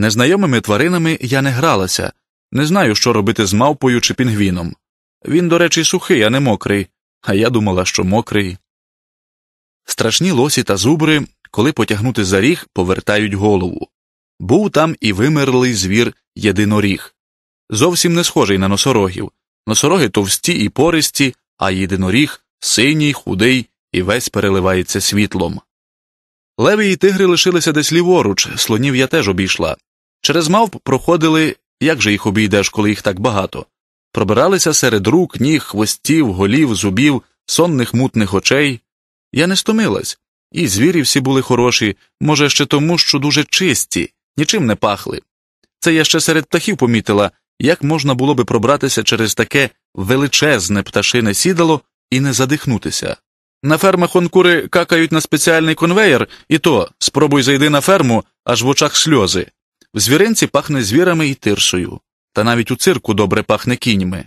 Незнайомими тваринами я не гралася, не знаю, що робити з мавпою чи пінгвіном. Він, до речі, сухий, а не мокрий, а я думала, що мокрий. Страшні лосі та зубри, коли потягнути за ріг, повертають голову. Був там і вимерлий звір єдиноріг. Зовсім не схожий на носорогів. Носороги товсті і пористі, а єдиноріг синій, худий і весь переливається світлом. Леві і тигри лишилися десь ліворуч, слонів я теж обійшла, Через мавп проходили, як же їх обійдеш, коли їх так багато, пробиралися серед рук, ніг, хвостів, голів, зубів, сонних мутних очей. Я не стомилась, і звірі всі були хороші, може, ще тому, що дуже чисті, нічим не пахли. Це я ще серед птахів помітила, як можна було би пробратися через таке величезне пташине сідало і не задихнутися. На фермах онкури какають на спеціальний конвеєр, і то спробуй зайди на ферму, аж в очах сльози. В звіринці пахне звірами і тиршою, та навіть у цирку добре пахне кіньми.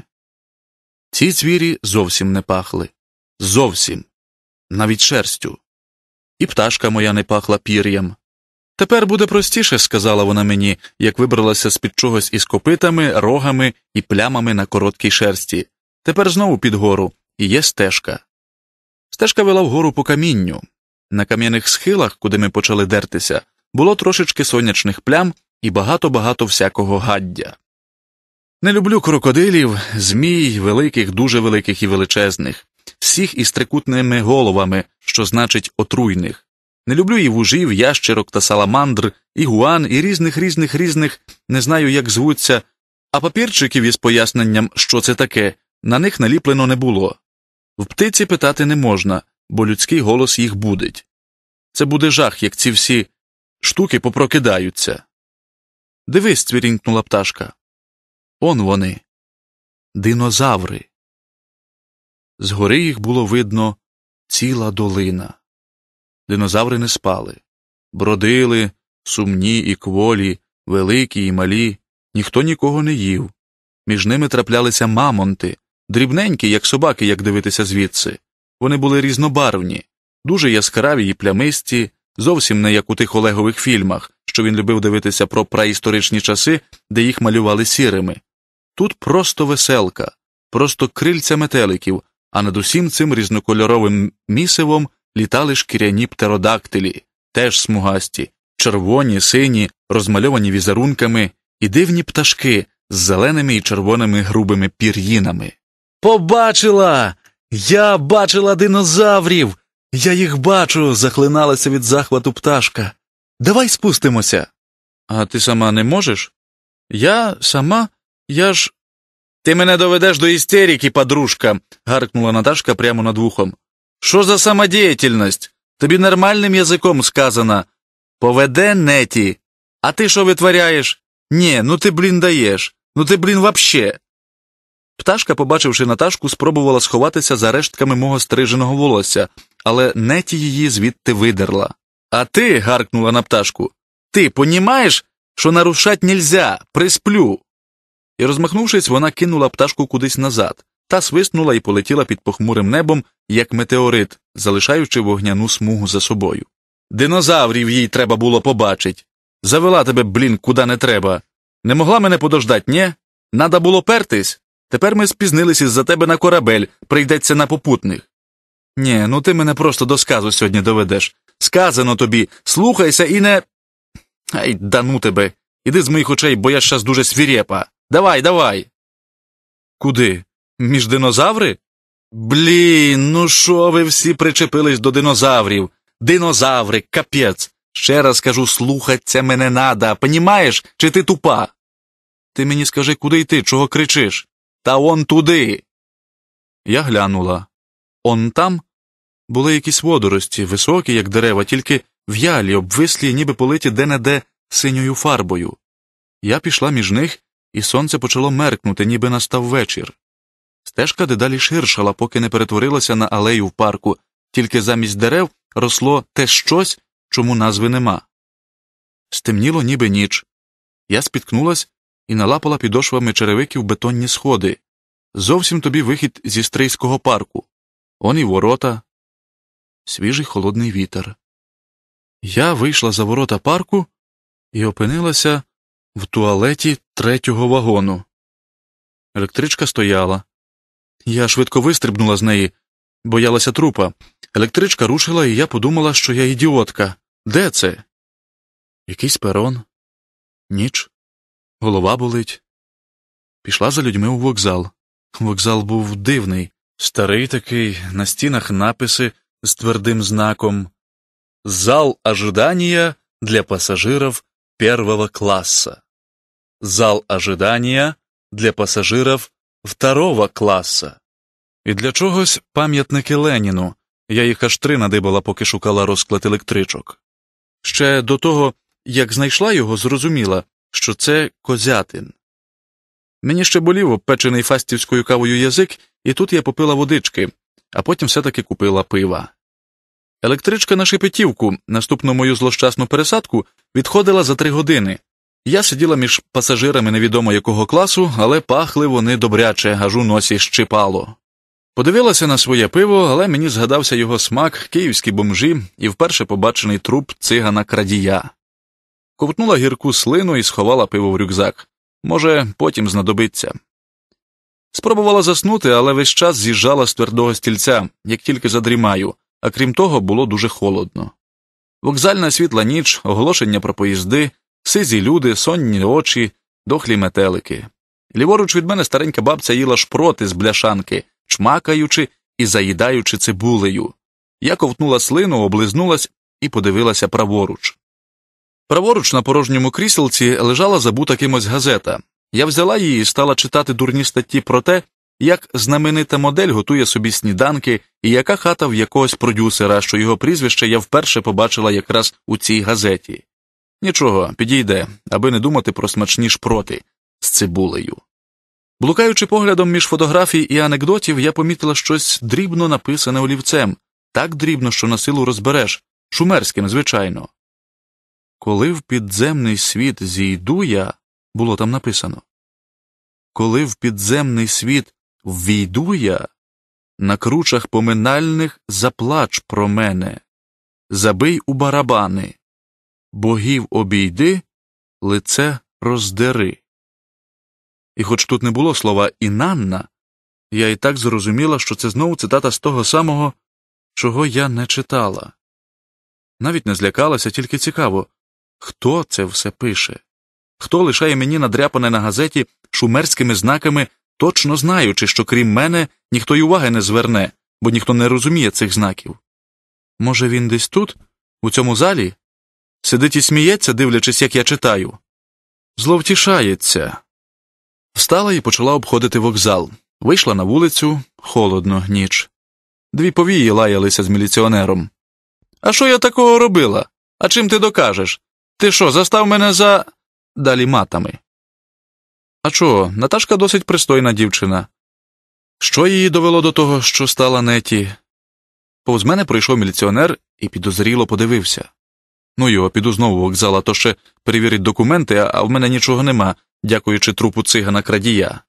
Ці звірі зовсім не пахли. Зовсім, навіть шерстю. І пташка моя не пахла пір'ям. Тепер буде простіше, сказала вона мені, як вибралася з під чогось із копитами, рогами і плямами на короткій шерсті. Тепер знову під гору, і є стежка. Стежка вела вгору по камінню. На кам'яних схилах, куди ми почали дертися, було трошечки сонячних плям і багато-багато всякого гаддя. Не люблю крокодилів, змій, великих, дуже великих і величезних, всіх із трикутними головами, що значить отруйних. Не люблю і вужів, ящерок та саламандр, і гуан, і різних різних різних, не знаю, як звуться, а папірчиків із поясненням, що це таке, на них наліплено не було. В птиці питати не можна, бо людський голос їх будить. Це буде жах, як ці всі штуки попрокидаються. Дивись, цвірінькнула пташка. Он вони. Динозаври. Згори їх було видно ціла долина. Динозаври не спали, бродили, сумні і кволі, великі і малі, ніхто нікого не їв. Між ними траплялися мамонти, дрібненькі, як собаки, як дивитися звідси. Вони були різнобарвні, дуже яскраві і плямисті, зовсім не як у тих Олегових фільмах, що він любив дивитися про праісторичні часи, де їх малювали сірими. Тут просто веселка, просто крильця метеликів, а над усім цим різнокольоровим місивом літали шкіряні птеродактилі, теж смугасті, червоні, сині, розмальовані візерунками, і дивні пташки з зеленими і червоними грубими пір'їнами. Побачила! Я бачила динозаврів. Я їх бачу, захлиналася від захвату пташка. Давай спустимося. А ти сама не можеш? Я сама, я ж. Ти мене доведеш до істерики, подружка, гаркнула Наташка прямо над вухом. Що за самодіяльність? Тобі нормальним язиком сказано. Поведе неті. А ти що витворяєш? Нє, ну ти, блін, даєш. Ну ти, блін, вообще. Пташка, побачивши Наташку, спробувала сховатися за рештками мого стриженого волосся, але неті її звідти видерла. А ти, гаркнула на пташку, ти понімаєш, що нарушать нельзя, присплю. І, розмахнувшись, вона кинула пташку кудись назад та свиснула і полетіла під похмурим небом, як метеорит, залишаючи вогняну смугу за собою. Динозаврів їй треба було побачить. Завела тебе, блін, куди не треба. Не могла мене подождать, ні? Надо було пертись. Тепер ми спізнились із за тебе на корабель, прийдеться на попутних. Ні, ну ти мене просто до сказу сьогодні доведеш. Сказано тобі, слухайся і не. Ай, дану тебе. Іди з моїх очей, бо я щас дуже свірепа. Давай, давай. Куди? Між динозаври? Блін, ну що ви всі причепились до динозаврів? Динозаври, капець. Ще раз кажу, слухатися, мене надо. Понімаєш, чи ти тупа? Ти мені скажи, куди йти, чого кричиш? Та он туди. Я глянула. Он там були якісь водорості, високі, як дерева, тільки в'ялі, обвислі, ніби политі де-не-де синьою фарбою. Я пішла між них, і сонце почало меркнути, ніби настав вечір. Стежка дедалі ширшала, поки не перетворилася на алею в парку, тільки замість дерев росло те щось, чому назви нема. Стемніло, ніби ніч. Я спіткнулась і налапала підошвами черевиків бетонні сходи. Зовсім тобі вихід зі стрийського парку. Он і ворота, свіжий холодний вітер. Я вийшла за ворота парку і опинилася в туалеті третього вагону. Електричка стояла. Я швидко вистрибнула з неї, боялася трупа. Електричка рушила, і я подумала, що я ідіотка. Де це? Якийсь перон, ніч, голова болить. Пішла за людьми у вокзал. Вокзал був дивний. Старий такий, на стінах написи з твердим знаком «Зал ожидания для пасажирів первого класса». «Зал ожидания для пассажиров второго класса». І для чогось пам'ятники Леніну. Я їх аж три надибала, поки шукала розклад електричок. Ще до того, як знайшла його, зрозуміла, що це козятин. Мені ще болів обпечений фастівською кавою язик і тут я попила водички, а потім все таки купила пива. Електричка на Шепетівку, наступну мою злощасну пересадку, відходила за три години. Я сиділа між пасажирами невідомо якого класу, але пахли вони добряче, аж у носі щипало. Подивилася на своє пиво, але мені згадався його смак, київські бомжі і вперше побачений труп цигана крадія. Ковтнула гірку слину і сховала пиво в рюкзак. Може, потім знадобиться. Спробувала заснути, але весь час з'їжджала з твердого стільця, як тільки задрімаю, а крім того, було дуже холодно. Вокзальна світла ніч, оголошення про поїзди, сизі люди, сонні очі, дохлі метелики. Ліворуч від мене старенька бабця їла шпроти з бляшанки, чмакаючи і заїдаючи цибулею. Я ковтнула слину, облизнулась і подивилася праворуч. Праворуч на порожньому кріселці лежала забута кимось газета, я взяла її і стала читати дурні статті про те, як знаменита модель готує собі сніданки, і яка хата в якогось продюсера, що його прізвище я вперше побачила якраз у цій газеті. Нічого, підійде, аби не думати про смачні шпроти з цибулею. Блукаючи поглядом між фотографій і анекдотів, я помітила щось дрібно написане олівцем, так дрібно, що на силу розбереш, шумерським, звичайно. Коли в підземний світ зійду я було там написано. Коли в підземний світ ввійду я, на кручах поминальних заплач про мене, забий у барабани, богів обійди, лице роздери. І хоч тут не було слова Інанна, я і так зрозуміла, що це знову цитата з того самого, чого я не читала. Навіть не злякалася, тільки цікаво, хто це все пише. Хто лишає мені надряпане на газеті шумерськими знаками, точно знаючи, що крім мене ніхто й уваги не зверне, бо ніхто не розуміє цих знаків. Може, він десь тут, у цьому залі? Сидить і сміється, дивлячись, як я читаю. Зловтішається. Встала і почала обходити вокзал. Вийшла на вулицю холодно, ніч. Дві повії лаялися з міліціонером. А що я такого робила? А чим ти докажеш? Ти що, застав мене за далі матами. А чого, Наташка досить пристойна дівчина. Що її довело до того, що стала неті? Повз мене прийшов міліціонер і підозріло подивився. Ну його піду знову в вокзал, а то ще перевірить документи, а в мене нічого нема, дякуючи трупу цигана крадія.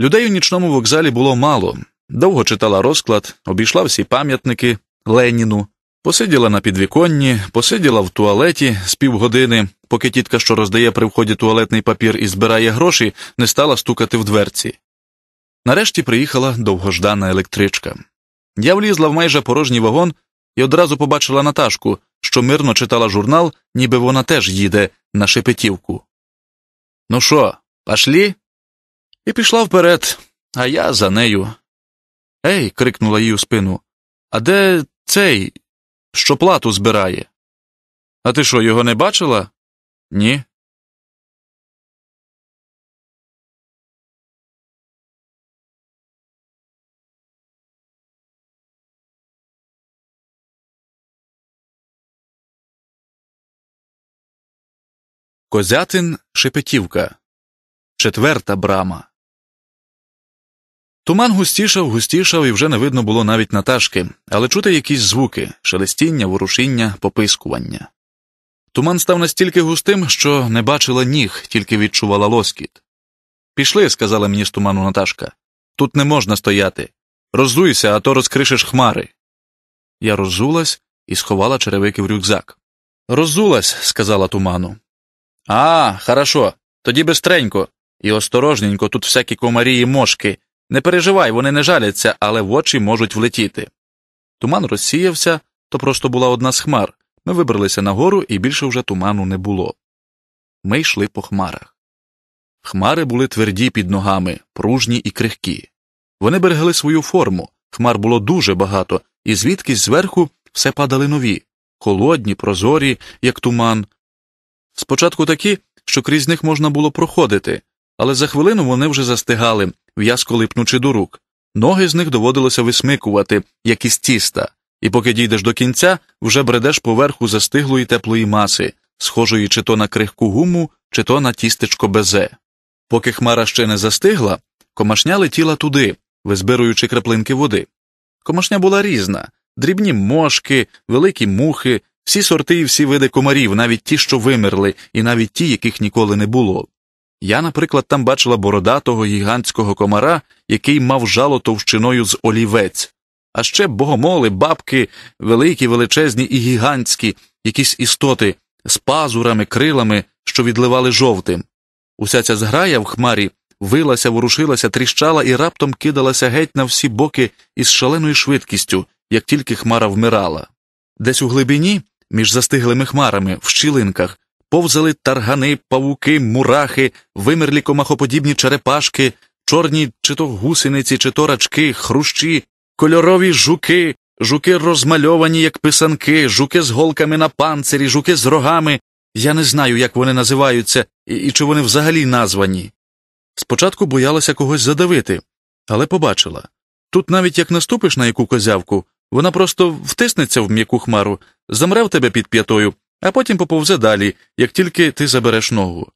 Людей у нічному вокзалі було мало. Довго читала розклад, обійшла всі пам'ятники Леніну, Посиділа на підвіконні, посиділа в туалеті з півгодини, поки тітка, що роздає при вході туалетний папір і збирає гроші, не стала стукати в дверці. Нарешті приїхала довгождана електричка. Я влізла в майже порожній вагон і одразу побачила Наташку, що мирно читала журнал, ніби вона теж їде на шепетівку. Ну що, пошлі? І пішла вперед, а я за нею. Ей, крикнула їй у спину. А де цей? що плату збирає. А ти що, його не бачила? Ні. Козятин Шепетівка. Четверта брама. Туман густішав, густішав, і вже не видно було навіть Наташки, але чути якісь звуки шелестіння, ворушіння, попискування. Туман став настільки густим, що не бачила ніг, тільки відчувала лоскіт. Пішли, сказала мені з туману Наташка. Тут не можна стояти. Роззуйся, а то розкришиш хмари. Я роззулась і сховала черевики в рюкзак. Роззулась, сказала туману. А, хорошо. Тоді бистренько. І осторожненько тут всякі комарі і мошки. Не переживай, вони не жаляться, але в очі можуть влетіти. Туман розсіявся, то просто була одна з хмар. Ми вибралися нагору, і більше вже туману не було. Ми йшли по хмарах. Хмари були тверді під ногами, пружні і крихкі. Вони берегли свою форму, хмар було дуже багато, і звідкись зверху все падали нові, холодні, прозорі, як туман. Спочатку такі, що крізь них можна було проходити, але за хвилину вони вже застигали, в'язко липнучи до рук. Ноги з них доводилося висмикувати, як із тіста, і поки дійдеш до кінця, вже бредеш поверху застиглої теплої маси, схожої чи то на крихку гуму, чи то на тістечко безе. Поки хмара ще не застигла, комашня летіла туди, визбируючи краплинки води. Комашня була різна дрібні мошки, великі мухи, всі сорти і всі види комарів, навіть ті, що вимерли, і навіть ті, яких ніколи не було. Я, наприклад, там бачила бородатого гігантського комара, який мав жало товщиною з олівець, а ще богомоли, бабки, великі, величезні і гігантські, якісь істоти з пазурами, крилами, що відливали жовтим. Уся ця зграя в хмарі вилася, ворушилася, тріщала і раптом кидалася геть на всі боки із шаленою швидкістю, як тільки хмара вмирала. Десь у глибині, між застиглими хмарами, в щілинках, повзали таргани, павуки, мурахи, вимерлі комахоподібні черепашки, чорні чи то гусениці, чи то рачки, хрущі, кольорові жуки, жуки розмальовані, як писанки, жуки з голками на панцирі, жуки з рогами. Я не знаю, як вони називаються і, і чи вони взагалі названі. Спочатку боялася когось задавити, але побачила тут навіть як наступиш на яку козявку, вона просто втиснеться в м'яку хмару, замре в тебе під п'ятою, а потім поповзе далі, як тільки ти забереш ногу.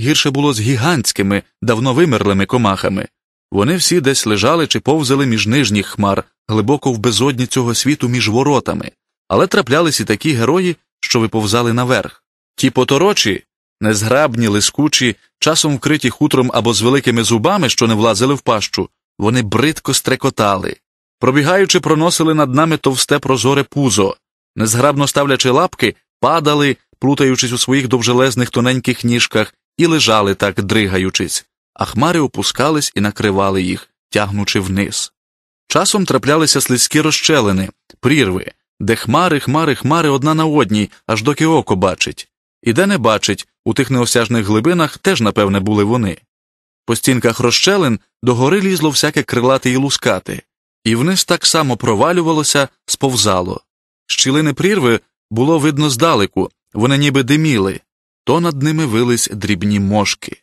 Гірше було з гігантськими, давно вимерлими комахами. Вони всі десь лежали чи повзали між нижніх хмар, глибоко в безодні цього світу між воротами, але траплялись і такі герої, що виповзали наверх. Ті поторочі, незграбні, лискучі, часом вкриті хутром або з великими зубами, що не влазили в пащу, вони бридко стрекотали. Пробігаючи, проносили над нами товсте прозоре пузо, незграбно ставлячи лапки, падали, плутаючись у своїх довжелезних тоненьких ніжках, і лежали так, дригаючись, а хмари опускались і накривали їх, тягнучи вниз. Часом траплялися слизькі розщелини, прірви, де хмари, хмари, хмари одна на одній, аж доки око бачить, і де не бачить, у тих неосяжних глибинах теж, напевне, були вони. По стінках розщелин догори лізло всяке крилате і лускати, і вниз так само провалювалося, сповзало. Щілини прірви було видно здалеку, вони ніби диміли, то над ними вились дрібні мошки.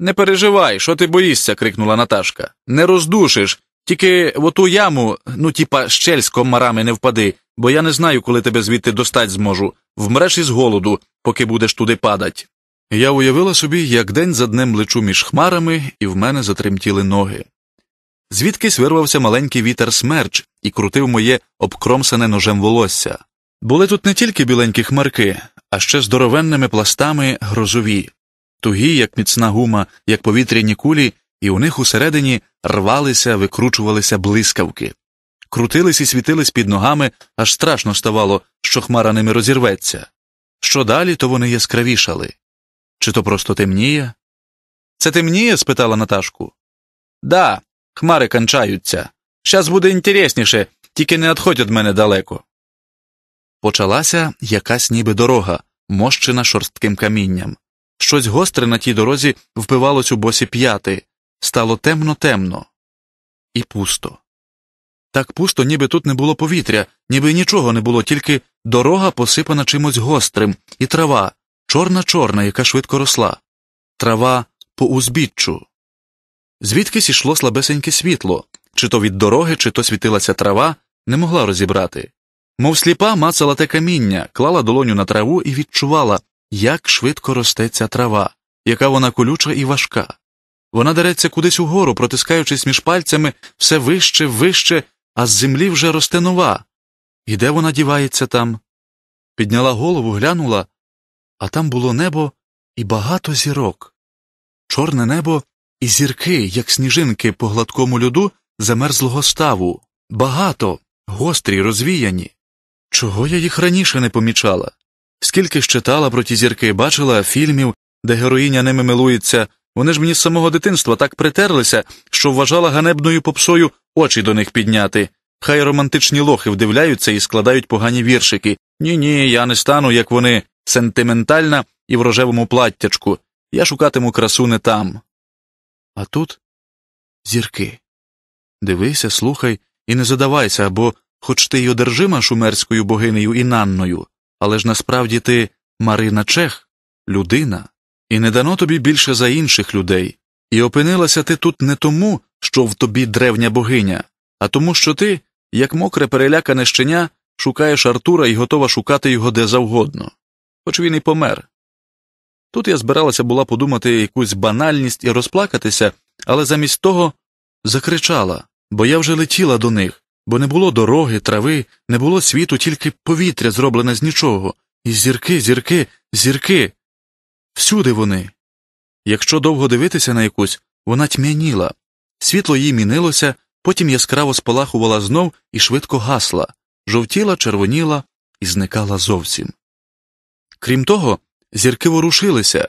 Не переживай, що ти боїшся. крикнула Наташка. Не роздушиш, тільки в оту яму, ну тіпа щель з комарами не впади, бо я не знаю, коли тебе звідти достать зможу. Вмреш із голоду, поки будеш туди падать. Я уявила собі, як день за днем лечу між хмарами, і в мене затремтіли ноги. Звідкись вирвався маленький вітер смерч і крутив моє обкромсане ножем волосся. Були тут не тільки біленькі хмарки, а ще здоровенними пластами грозові, тугі, як міцна гума, як повітряні кулі, і у них усередині рвалися, викручувалися блискавки, крутились і світились під ногами, аж страшно ставало, що хмара ними розірветься. Що далі, то вони яскравішали. Чи то просто темніє? Це темніє? спитала Наташку. Да, хмари кончаються. Щас буде інтересніше, тільки не відходь від мене далеко. Почалася якась ніби дорога, мощена шорстким камінням. Щось гостре на тій дорозі впивалось у босі п'яти, стало темно темно і пусто. Так пусто, ніби тут не було повітря, ніби нічого не було, тільки дорога посипана чимось гострим, і трава, чорна чорна, яка швидко росла, трава по узбіччю. Звідкись ішло слабесеньке світло, чи то від дороги, чи то світилася трава, не могла розібрати. Мов сліпа мацала те каміння, клала долоню на траву і відчувала, як швидко росте ця трава, яка вона колюча і важка. Вона дереться кудись угору, протискаючись між пальцями все вище, вище, а з землі вже росте нова. І де вона дівається там? Підняла голову, глянула, а там було небо і багато зірок. Чорне небо і зірки, як сніжинки по гладкому льоду замерзлого ставу, багато, гострі, розвіяні. Чого я їх раніше не помічала? Скільки ж читала про ті зірки, бачила фільмів, де героїня ними милується, вони ж мені з самого дитинства так притерлися, що вважала ганебною попсою очі до них підняти. Хай романтичні лохи вдивляються і складають погані віршики. Ні ні, я не стану, як вони, сентиментальна і в рожевому платтячку. Я шукатиму красу не там. А тут зірки. Дивися, слухай і не задавайся, або хоч ти й одержима шумерською богинею Інанною, але ж насправді ти Марина Чех, людина, і не дано тобі більше за інших людей, і опинилася ти тут не тому, що в тобі древня богиня, а тому, що ти, як мокре перелякане щеня, шукаєш Артура і готова шукати його де завгодно, хоч він і помер. Тут я збиралася була подумати якусь банальність і розплакатися, але замість того закричала, бо я вже летіла до них, бо не було дороги, трави, не було світу, тільки повітря зроблене з нічого, і зірки, зірки, зірки. Всюди вони. Якщо довго дивитися на якусь, вона тьмяніла. Світло їй мінилося, потім яскраво спалахувала знов і швидко гасла, жовтіла, червоніла і зникала зовсім. Крім того, зірки ворушилися,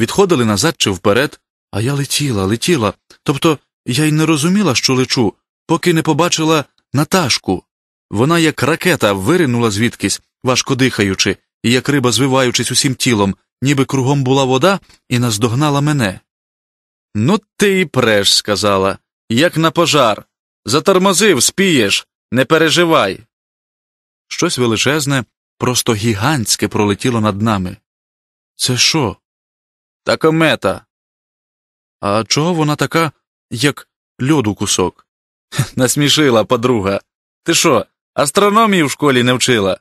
відходили назад чи вперед, а я летіла, летіла, тобто я й не розуміла, що лечу, поки не побачила Наташку. Вона, як ракета, виринула звідкись, важко дихаючи, і як риба звиваючись усім тілом, ніби кругом була вода, і наздогнала мене. Ну, ти і преш, сказала, як на пожар. Затормозив, спієш, не переживай. Щось величезне, просто гігантське пролетіло над нами. Це що? Та комета. А чого вона така, як льоду кусок? Насмішила подруга. Ти що, астрономію в школі не вчила?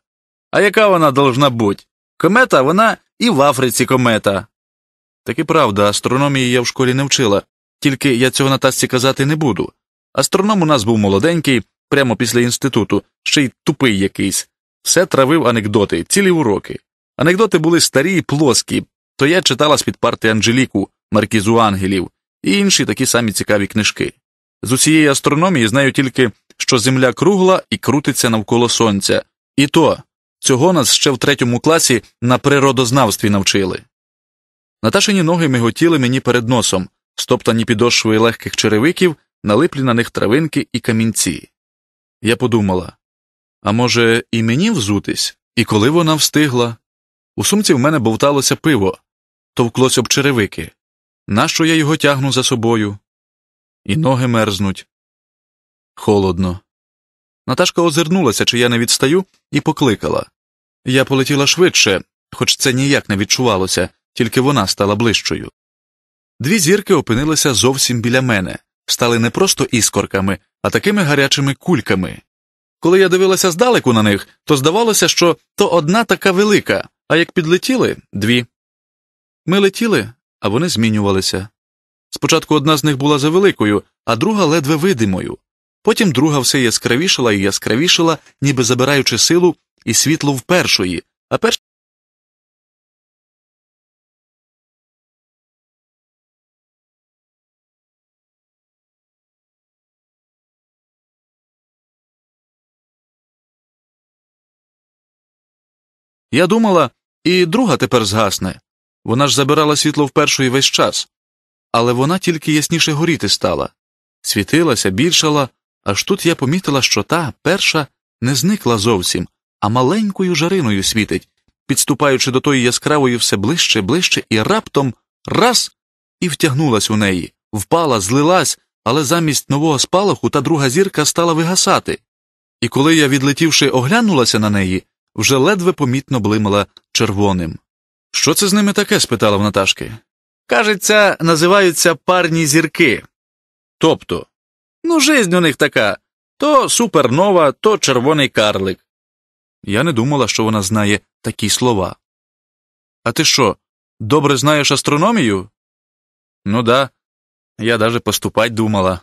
А яка вона должна бути? Комета вона і в Африці комета. Так і правда, астрономії я в школі не вчила, тільки я цього на тасці казати не буду. Астроном у нас був молоденький, прямо після інституту, ще й тупий якийсь. Все травив анекдоти, цілі уроки. Анекдоти були старі і плоскі, то я читала з під парти Анжеліку, Маркізу Ангелів, і інші такі самі цікаві книжки. З усієї астрономії знаю тільки, що Земля кругла і крутиться навколо Сонця, і то цього нас ще в третьому класі на природознавстві навчили. Наташині ноги миготіли мені перед носом, стоптані підошвою легких черевиків, налиплі на них травинки і камінці. Я подумала а може, і мені взутись, і коли вона встигла? У сумці в мене бовталося пиво, товклось об черевики. Нащо я його тягну за собою? і ноги мерзнуть. Холодно. Наташка озирнулася, чи я не відстаю, і покликала. Я полетіла швидше, хоч це ніяк не відчувалося, тільки вона стала ближчою. Дві зірки опинилися зовсім біля мене, стали не просто іскорками, а такими гарячими кульками. Коли я дивилася здалеку на них, то здавалося, що то одна така велика, а як підлетіли дві. Ми летіли, а вони змінювалися. Спочатку одна з них була завеликою, а друга ледве видимою. Потім друга все яскравішала і яскравішала, ніби забираючи силу і світло в першої, а перша Я думала, і друга тепер згасне. Вона ж забирала світло в першої весь час але вона тільки ясніше горіти стала, світилася, більшала, аж тут я помітила, що та перша не зникла зовсім, а маленькою жариною світить, підступаючи до тої яскравої все ближче, ближче, і раптом раз і втягнулась у неї, впала, злилась, але замість нового спалаху та друга зірка стала вигасати. І коли я, відлетівши, оглянулася на неї, вже ледве помітно блимала червоним. Що це з ними таке? спитала в Наташки кажеться, називаються парні зірки. Тобто, ну, жизнь у них така то супернова, то червоний карлик. Я не думала, що вона знає такі слова. А ти що, добре знаєш астрономію? Ну да, я даже поступать думала.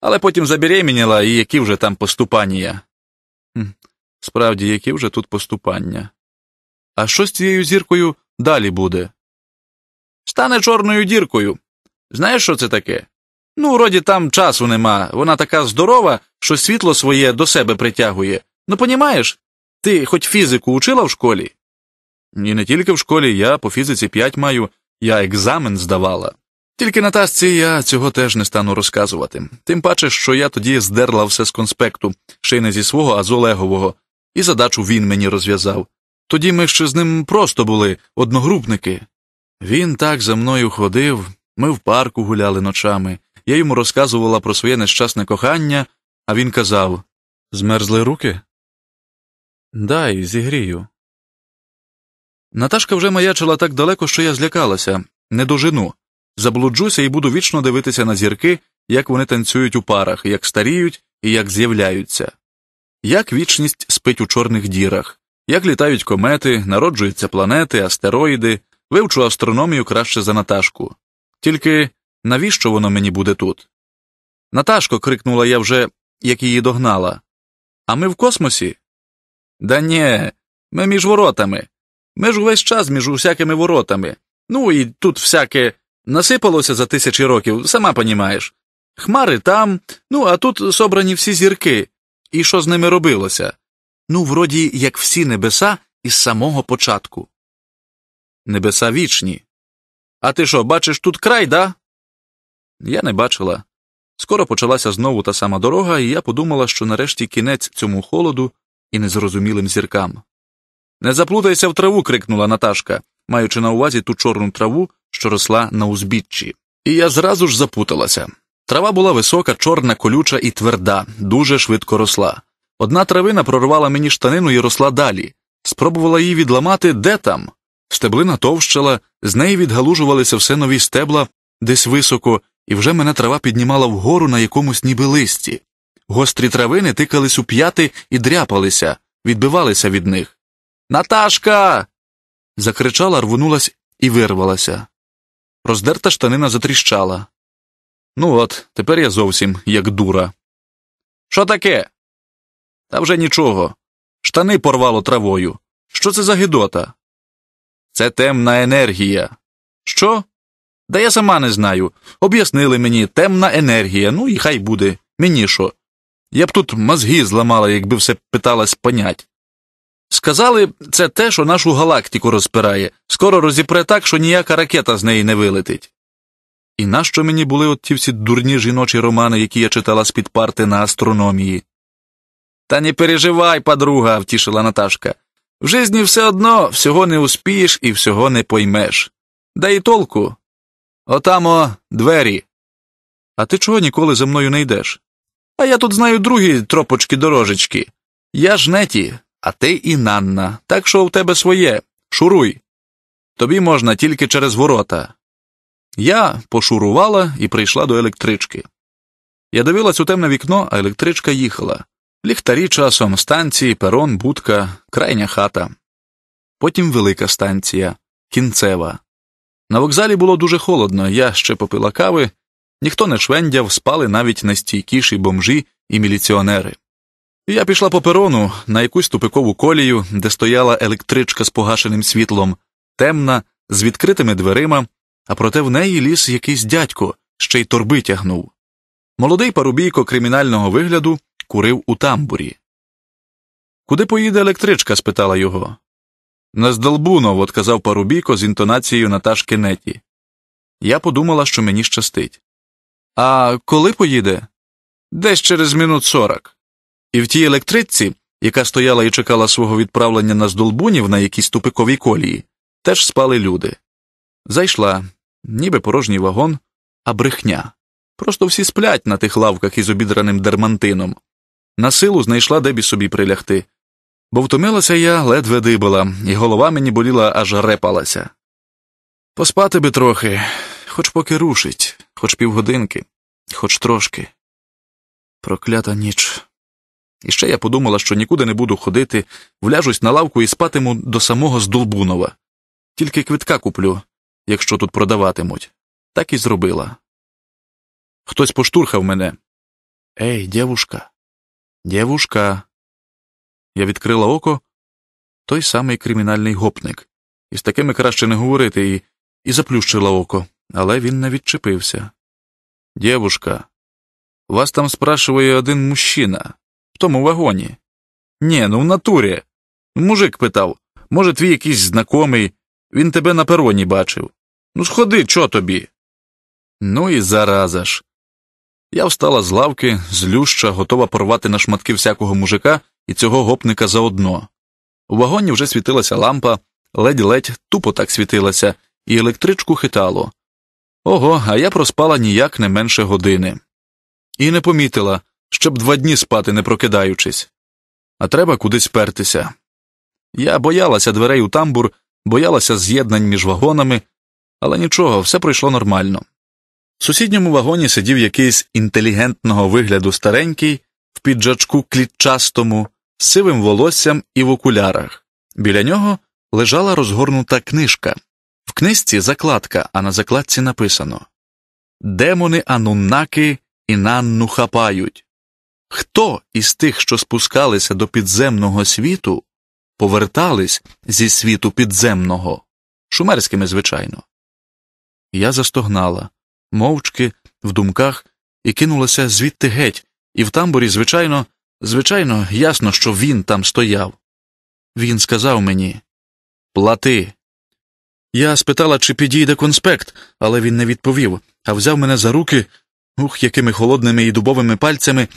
Але потім забеременіла, і які вже там поступання. Хм, Справді, які вже тут поступання. А що з цією зіркою далі буде? стане чорною діркою. Знаєш, що це таке? Ну, вроді там часу нема, вона така здорова, що світло своє до себе притягує. Ну, понімаєш? Ти хоч фізику учила в школі? І не тільки в школі, я по фізиці п'ять маю, я екзамен здавала. Тільки на тасці я цього теж не стану розказувати. Тим паче, що я тоді здерла все з конспекту, ще й не зі свого, а з Олегового, і задачу він мені розв'язав. Тоді ми ще з ним просто були одногрупники. Він так за мною ходив, ми в парку гуляли ночами, я йому розказувала про своє нещасне кохання, а він казав Змерзли руки? Дай, зігрію. Наташка вже маячила так далеко, що я злякалася, не дожину. Заблуджуся і буду вічно дивитися на зірки, як вони танцюють у парах, як старіють і як з'являються, як вічність спить у чорних дірах, як літають комети, народжуються планети, астероїди. Вивчу астрономію краще за Наташку. Тільки навіщо воно мені буде тут? Наташко, крикнула я вже, як її догнала. А ми в космосі? Да ні, ми між воротами. Ми ж увесь час між усякими воротами. Ну і тут всяке насипалося за тисячі років, сама понімаєш. Хмари там, ну а тут собрані всі зірки. І що з ними робилося? Ну, вроді, як всі небеса із самого початку небеса вічні. А ти що, бачиш тут край, да? Я не бачила. Скоро почалася знову та сама дорога, і я подумала, що нарешті кінець цьому холоду і незрозумілим зіркам. Не заплутайся в траву. крикнула Наташка, маючи на увазі ту чорну траву, що росла на узбіччі. І я зразу ж запуталася. Трава була висока, чорна, колюча і тверда, дуже швидко росла. Одна травина прорвала мені штанину і росла далі. Спробувала її відламати де там, Стеблина товщала, з неї відгалужувалися все нові стебла десь високо, і вже мене трава піднімала вгору на якомусь ніби листі. Гострі травини тикались у п'яти і дряпалися, відбивалися від них. Наташка. закричала, рвонулась і вирвалася. Роздерта штанина затріщала. Ну от, тепер я зовсім як дура. Що таке? Та вже нічого. Штани порвало травою. Що це за гідота? Це темна енергія. Що? Да я сама не знаю. Об'яснили мені темна енергія, ну і хай буде, мені що. Я б тут мозги зламала, якби все питалась понять. Сказали, це те, що нашу галактику розпирає, скоро розіпре так, що ніяка ракета з неї не вилетить. І нащо мені були от ті всі дурні жіночі романи, які я читала з під парти на астрономії? Та не переживай, подруга, втішила Наташка. В житті все одно всього не успієш і всього не поймеш. Да і толку. Отамо двері. А ти чого ніколи за мною не йдеш? А я тут знаю другі тропочки дорожечки. Я ж неті, а ти і Нанна, так що у тебе своє. Шуруй. Тобі можна тільки через ворота. Я пошурувала і прийшла до електрички. Я дивилась у темне вікно, а електричка їхала ліхтарі часом, станції, перон, будка, крайня хата. Потім велика станція, кінцева. На вокзалі було дуже холодно, я ще попила кави, ніхто не швендяв, спали навіть найстійкіші бомжі і міліціонери. Я пішла по перону на якусь тупикову колію, де стояла електричка з погашеним світлом, темна, з відкритими дверима, а проте в неї ліс якийсь дядько, ще й торби тягнув. Молодий парубійко кримінального вигляду курив у тамбурі. Куди поїде електричка? спитала його. На здолбунов, отказав парубійко з інтонацією Наташки Неті. Я подумала, що мені щастить. А коли поїде? Десь через минут сорок. І в тій електричці, яка стояла і чекала свого відправлення на здолбунів на якійсь тупиковій колії, теж спали люди. Зайшла, ніби порожній вагон, а брехня. Просто всі сплять на тих лавках із обідраним дермантином, на силу знайшла дебі собі прилягти. Бо втомилася я ледве дибила, і голова мені боліла, аж репалася. Поспати би трохи, хоч поки рушить, хоч півгодинки, хоч трошки. Проклята ніч. І ще я подумала, що нікуди не буду ходити, вляжусь на лавку і спатиму до самого Здолбунова. Тільки квитка куплю, якщо тут продаватимуть. Так і зробила. Хтось поштурхав мене. Ей, дівушка. Дівушка. Я відкрила око той самий кримінальний гопник. Із такими краще не говорити і і заплющила око, але він не відчепився. Дівушка, вас там спрашиває один мужчина в тому вагоні. Ні, ну в натурі. Мужик питав може, твій якийсь знайомий, він тебе на пероні бачив. Ну, сходи, чо тобі? Ну і зараза ж. Я встала з лавки, злюща, готова порвати на шматки всякого мужика і цього гопника заодно. У вагоні вже світилася лампа, ледь-ледь тупо так світилася, і електричку хитало. Ого, а я проспала ніяк не менше години. І не помітила, щоб два дні спати, не прокидаючись. А треба кудись пертися. Я боялася дверей у тамбур, боялася з'єднань між вагонами, але нічого, все пройшло нормально. В сусідньому вагоні сидів якийсь інтелігентного вигляду старенький в піджачку клітчастому, з сивим волоссям і в окулярах. Біля нього лежала розгорнута книжка. В книжці закладка, а на закладці написано Демони Ануннаки і Нанну хапають. Хто із тих, що спускалися до підземного світу, повертались зі світу підземного? Шумерськими, звичайно. Я застогнала мовчки, в думках, і кинулася звідти геть, і в тамбурі, звичайно, звичайно, ясно, що він там стояв. Він сказав мені Плати. Я спитала, чи підійде конспект, але він не відповів, а взяв мене за руки, ух, якими холодними і дубовими пальцями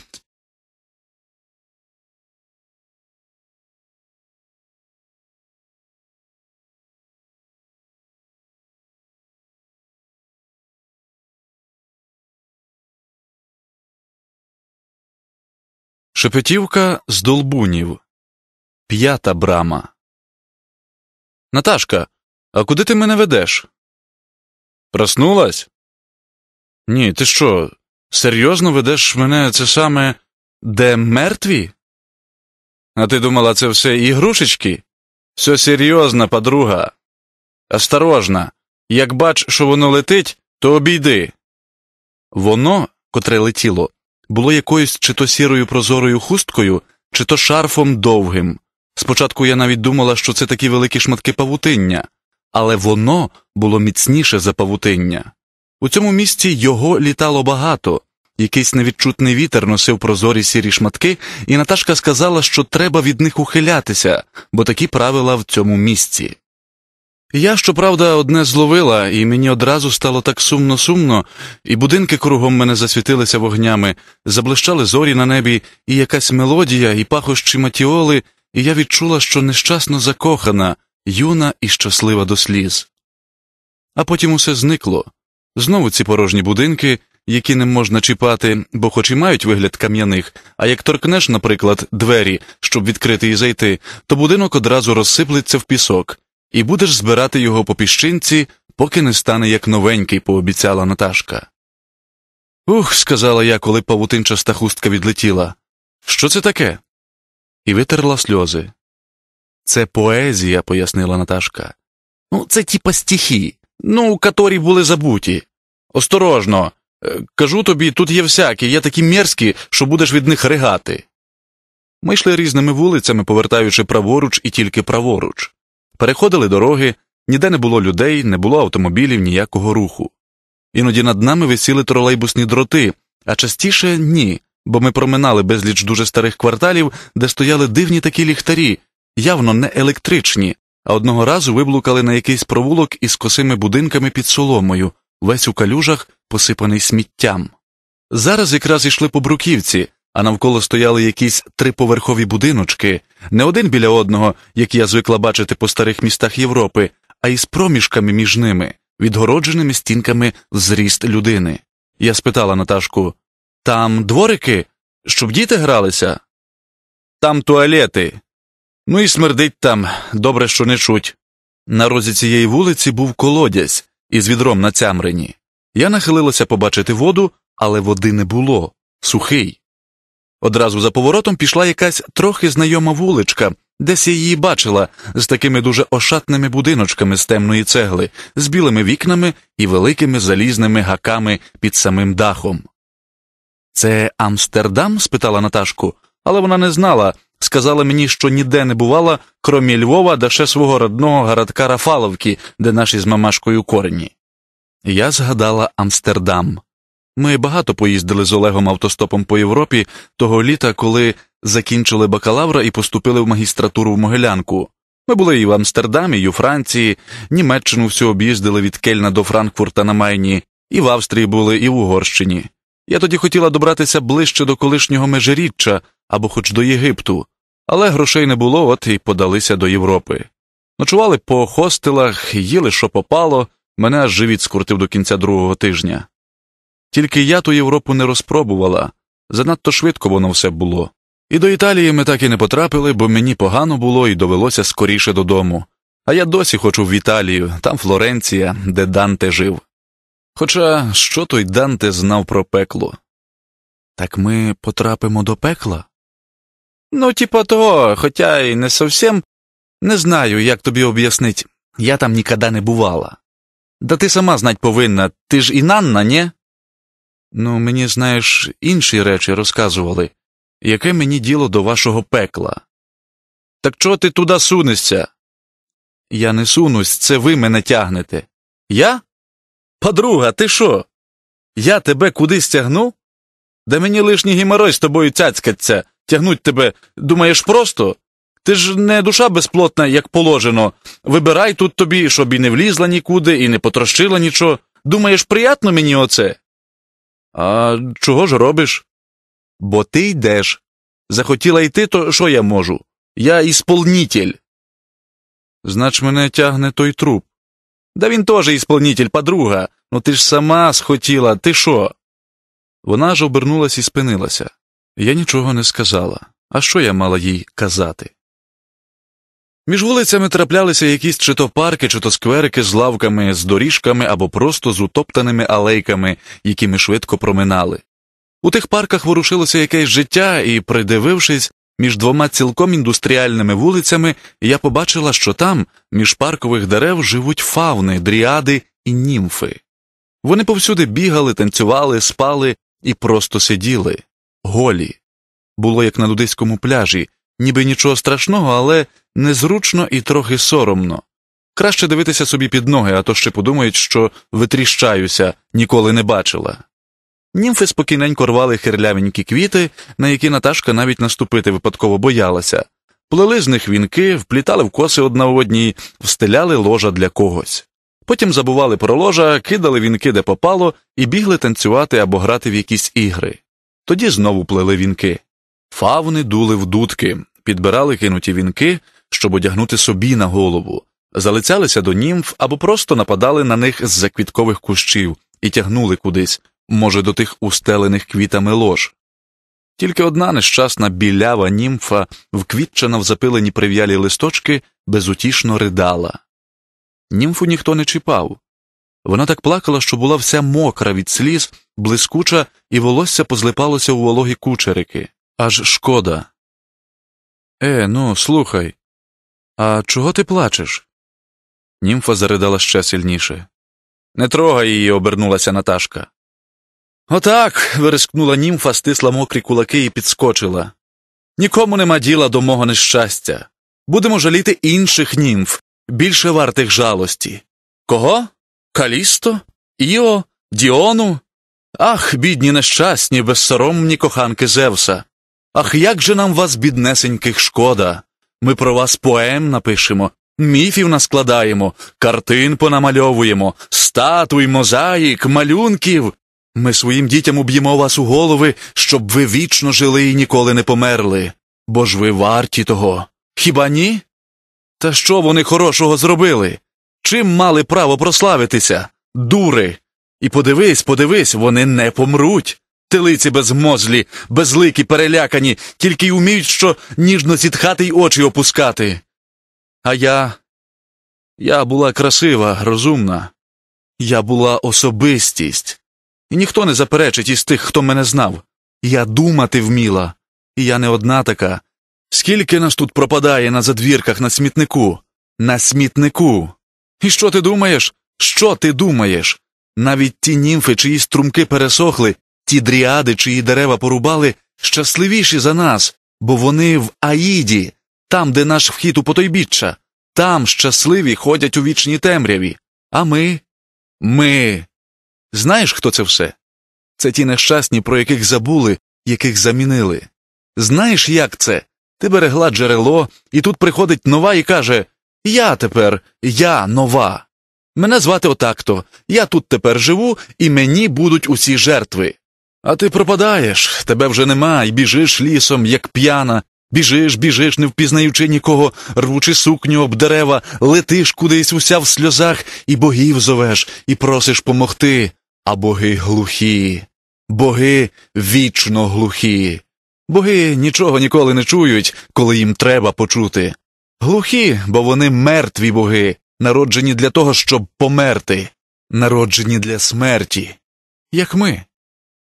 Шепетівка з долбунів. П'ята брама. Наташка. А куди ти мене ведеш? Проснулась? Ні, ти що? Серйозно ведеш мене це саме де мертві? А ти думала, це все ігрушечки? Все серйозно, подруга. Осторожна. Як бач, що воно летить, то обійди. Воно, котре летіло, було якоюсь чи то сірою прозорою хусткою, чи то шарфом довгим. Спочатку я навіть думала, що це такі великі шматки павутиння, але воно було міцніше за павутиння. У цьому місці його літало багато, якийсь невідчутний вітер носив прозорі сірі шматки, і Наташка сказала, що треба від них ухилятися, бо такі правила в цьому місці. Я, щоправда, одне зловила, і мені одразу стало так сумно сумно, і будинки кругом мене засвітилися вогнями, заблищали зорі на небі, і якась мелодія, і пахощі матіоли, і я відчула, що нещасно закохана, юна і щаслива до сліз. А потім усе зникло знову ці порожні будинки, які не можна чіпати, бо хоч і мають вигляд кам'яних, а як торкнеш, наприклад, двері, щоб відкрити і зайти, то будинок одразу розсиплеться в пісок і будеш збирати його по піщинці, поки не стане як новенький, пообіцяла Наташка. Ух, сказала я, коли павутинчаста хустка відлетіла. Що це таке? І витерла сльози. Це поезія, пояснила Наташка. Ну, це типа стихи. Ну, каторі були забуті. Осторожно. Е, кажу тобі, тут є всякі, є такі мерзкі, що будеш від них ригати. Ми йшли різними вулицями, повертаючи праворуч і тільки праворуч. Переходили дороги, ніде не було людей, не було автомобілів ніякого руху. Іноді над нами висіли тролейбусні дроти, а частіше ні, бо ми проминали безліч дуже старих кварталів, де стояли дивні такі ліхтарі, явно не електричні, а одного разу виблукали на якийсь провулок із косими будинками під соломою, весь у калюжах, посипаний сміттям. Зараз якраз йшли по бруківці, а навколо стояли якісь триповерхові будиночки, не один біля одного, як я звикла бачити по старих містах Європи, а із проміжками між ними, відгородженими стінками зріст людини. Я спитала Наташку там дворики, щоб діти гралися? Там туалети. Ну і смердить там, добре, що не чуть. На розі цієї вулиці був колодязь із відром на цямрині. Я нахилилася побачити воду, але води не було сухий. Одразу за поворотом пішла якась трохи знайома вуличка, десь я її бачила, з такими дуже ошатними будиночками з темної цегли, з білими вікнами і великими залізними гаками під самим дахом. Це Амстердам? спитала Наташку, але вона не знала. Сказала мені, що ніде не бувала, кромі Львова да ще свого родного городка Рафаловки, де наші з мамашкою корені. Я згадала Амстердам. Ми багато поїздили з Олегом автостопом по Європі того літа, коли закінчили бакалавра і поступили в магістратуру в Могилянку. Ми були і в Амстердамі, і у Франції, Німеччину всю об'їздили від Кельна до Франкфурта на Майні, і в Австрії були, і в Угорщині. Я тоді хотіла добратися ближче до колишнього межиріччя або хоч до Єгипту, але грошей не було, от і подалися до Європи. Ночували по хостелах, їли, що попало, мене аж живіт скрутив до кінця другого тижня. Тільки я ту Європу не розпробувала, занадто швидко воно все було. І до Італії ми так і не потрапили, бо мені погано було і довелося скоріше додому. А я досі хочу в Італію, там Флоренція, де Данте жив. Хоча що той Данте знав про пекло? Так ми потрапимо до пекла? Ну, типа того, хоча й не зовсім Не знаю, як тобі об'яснить. Я там ніколи не бувала. Да ти сама знать повинна, ти ж і Нанна, ні. Ну, мені, знаєш, інші речі розказували, яке мені діло до вашого пекла. Так чого ти туди сунешся? Я не сунусь, це ви мене тягнете. Я? Подруга, ти що? Я тебе кудись тягну? Да мені лишній геморой з тобою цяцькаться, тягнуть тебе, думаєш, просто? Ти ж не душа безплотна, як положено. Вибирай тут тобі, щоб і не влізла нікуди, і не потрощила нічого. Думаєш, приятно мені оце? А чого ж робиш? Бо ти йдеш. Захотіла йти, то що я можу? Я ісполнітель. Знач, мене тягне той труп. Да він теж ісполнітель, подруга. Ну ти ж сама схотіла, ти що? Вона ж обернулась і спинилася. Я нічого не сказала. А що я мала їй казати? Між вулицями траплялися якісь чи то парки, чи то скверики з лавками, з доріжками або просто з утоптаними алейками, які ми швидко проминали. У тих парках ворушилося якесь життя, і, придивившись, між двома цілком індустріальними вулицями, я побачила, що там, між паркових дерев, живуть фауни, дріади і німфи. Вони повсюди бігали, танцювали, спали і просто сиділи, голі. Було як на нудиському пляжі, ніби нічого страшного, але незручно і трохи соромно. Краще дивитися собі під ноги, а то ще подумають, що витріщаюся, ніколи не бачила. Німфи спокійненько рвали хирлявенькі квіти, на які Наташка навіть наступити випадково боялася, плели з них вінки, вплітали в коси одна одній, встеляли ложа для когось. Потім забували про ложа, кидали вінки де попало, і бігли танцювати або грати в якісь ігри. Тоді знову плели вінки. Фавни дули в дудки, підбирали кинуті вінки, щоб одягнути собі на голову, залицялися до німф або просто нападали на них з за квіткових кущів і тягнули кудись, може, до тих устелених квітами лож. Тільки одна нещасна білява німфа, вквітчена в запилені прив'ялі листочки, безутішно ридала. Німфу ніхто не чіпав. Вона так плакала, що була вся мокра від сліз, блискуча, і волосся позлипалося у вологі кучерики. Аж шкода. Е, ну, слухай. А чого ти плачеш? Німфа заридала ще сильніше. Не трогай її, обернулася Наташка. Отак. вирискнула німфа, стисла мокрі кулаки і підскочила. Нікому нема діла до мого нещастя. Будемо жаліти інших німф, більше вартих жалості. Кого? Калісто? Іо, Діону? Ах, бідні нещасні, безсоромні коханки Зевса. Ах, як же нам вас, біднесеньких, шкода! Ми про вас поем напишемо, міфів наскладаємо, картин понамальовуємо, статуй, мозаїк, малюнків. Ми своїм дітям уб'ємо вас у голови, щоб ви вічно жили і ніколи не померли. Бо ж ви варті того. Хіба ні? Та що вони хорошого зробили? Чим мали право прославитися? Дури. І подивись, подивись, вони не помруть. Телиці безмозлі, безликі, перелякані, тільки й уміють що ніжно зітхати й очі опускати. А я. Я була красива, розумна, я була особистість, і ніхто не заперечить із тих, хто мене знав. Я думати вміла, і я не одна така. Скільки нас тут пропадає на задвірках на смітнику? На смітнику. І що ти думаєш? Що ти думаєш? Навіть ті німфи, чиї струмки пересохли, Ті дріади, чиї дерева порубали, щасливіші за нас, бо вони в Аїді, там, де наш вхід у потойбіччя, там щасливі ходять у вічній темряві. А ми. Ми. Знаєш, хто це все? Це ті нещасні, про яких забули, яких замінили. Знаєш, як це? Ти берегла джерело, і тут приходить нова і каже Я тепер, я нова. Мене звати отакто. я тут тепер живу, і мені будуть усі жертви. А ти пропадаєш, тебе вже нема, і біжиш лісом, як п'яна. Біжиш, біжиш, не впізнаючи нікого, рвучи сукню об дерева, летиш кудись уся в сльозах, і богів зовеш, і просиш помогти. А боги глухі, боги вічно глухі. Боги нічого ніколи не чують, коли їм треба почути. Глухі, бо вони мертві боги, народжені для того, щоб померти, народжені для смерті, як ми.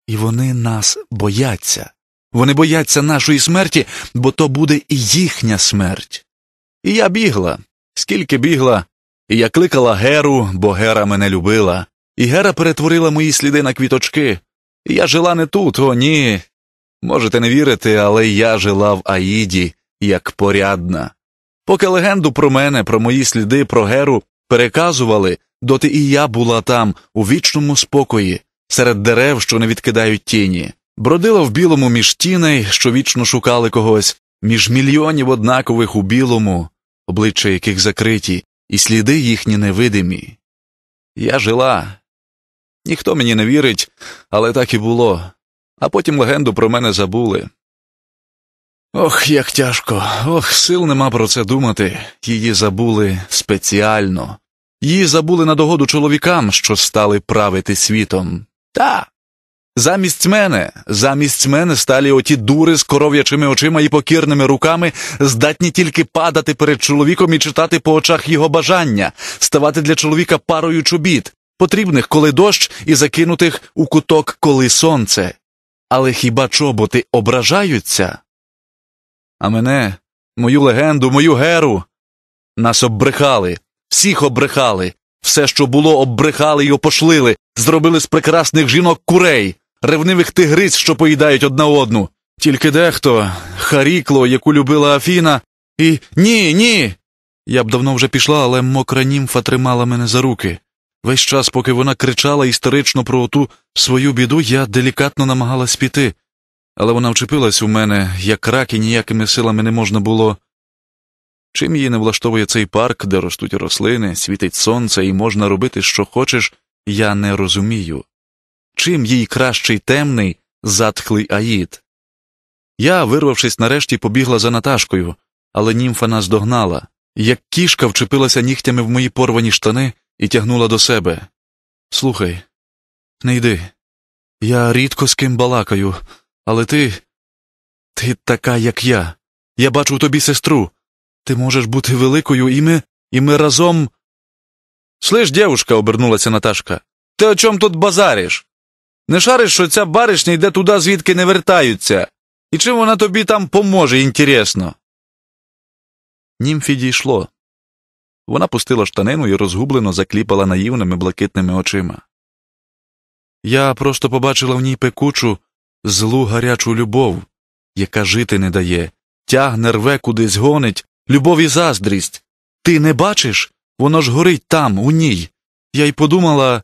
І вони нас бояться. Вони бояться нашої смерті, бо то буде і їхня смерть. І я бігла, скільки бігла, і я кликала Геру, бо Гера мене любила, і Гера перетворила мої сліди на квіточки. І я жила не тут, о ні. Можете не вірити, але я жила в Аїді як порядна. Поки легенду про мене, про мої сліди, про Геру переказували, доти і я була там, у вічному спокої серед дерев, що не відкидають тіні, бродила в білому між тіней, що вічно шукали когось, між мільйонів однакових у білому, обличчя яких закриті, і сліди їхні невидимі. Я жила. Ніхто мені не вірить, але так і було, а потім легенду про мене забули. Ох, як тяжко, ох, сил нема про це думати. Її забули спеціально. Її забули на догоду чоловікам, що стали правити світом. Та. Замість мене, замість мене сталі оті дури з коров'ячими очима і покірними руками, здатні тільки падати перед чоловіком і читати по очах його бажання, ставати для чоловіка парою чобіт, потрібних коли дощ і закинутих у куток коли сонце. Але хіба чоботи ображаються? А мене, мою легенду, мою геру, нас оббрехали, всіх оббрехали, все, що було, оббрехали й опошлили, зробили з прекрасних жінок курей, ревнивих тигриць, що поїдають одна одну. Тільки дехто, Харікло, яку любила Афіна, і ні, ні. Я б давно вже пішла, але мокра німфа тримала мене за руки. Весь час, поки вона кричала істерично про оту свою біду, я делікатно намагалась піти, але вона вчепилась у мене, як рак, і ніякими силами не можна було Чим її не влаштовує цей парк, де ростуть рослини, світить сонце і можна робити, що хочеш, я не розумію. Чим їй кращий темний, затхлий аїд? Я, вирвавшись нарешті, побігла за Наташкою, але німфа нас догнала, як кішка вчепилася нігтями в мої порвані штани і тягнула до себе. Слухай, не йди. Я рідко з ким балакаю, але ти. Ти така, як я. Я бачу тобі сестру. Ти можеш бути великою, і ми і ми разом. Слиш, дівушка, обернулася Наташка, ти о чому тут базариш? Не шариш, що ця баришня йде туди, звідки не вертаються, і чим вона тобі там поможе, інтересно. Німфі дійшло. Вона пустила штанину і розгублено закліпала наївними блакитними очима. Я просто побачила в ній пекучу, злу гарячу любов, яка жити не дає, тягне рве кудись гонить, любов і заздрість. Ти не бачиш? Воно ж горить там, у ній. Я й подумала.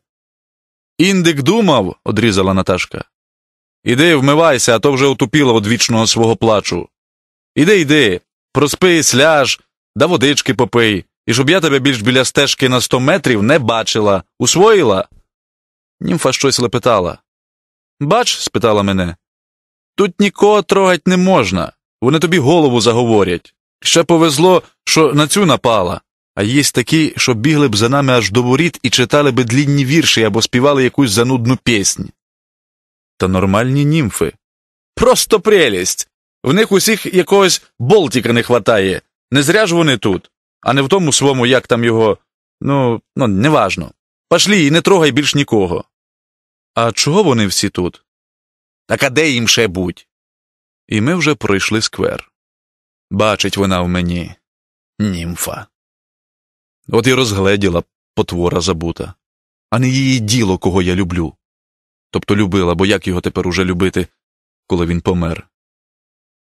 Індик думав, одрізала Наташка. Іди вмивайся, а то вже утупіла від вічного свого плачу. Іди, йди, проспись, ляж, да водички попий, і щоб я тебе більш біля стежки на сто метрів не бачила, усвоїла. Німфа щось лепетала. Бач, спитала мене, тут нікого трогать не можна, вони тобі голову заговорять. Ще повезло, що на цю напала, а є такі, що бігли б за нами аж до воріт і читали би длінні вірші або співали якусь занудну пісню. Та нормальні німфи. Просто прелість. В них усіх якогось болтіка не хватає. Не зря ж вони тут, а не в тому своєму, як там його. Ну, ну, неважно. Пошлі і не трогай більш нікого. А чого вони всі тут? Так а де їм ще будь? І ми вже пройшли сквер. Бачить вона в мені, німфа. От і розгледіла потвора забута, а не її діло, кого я люблю. Тобто любила, бо як його тепер уже любити, коли він помер.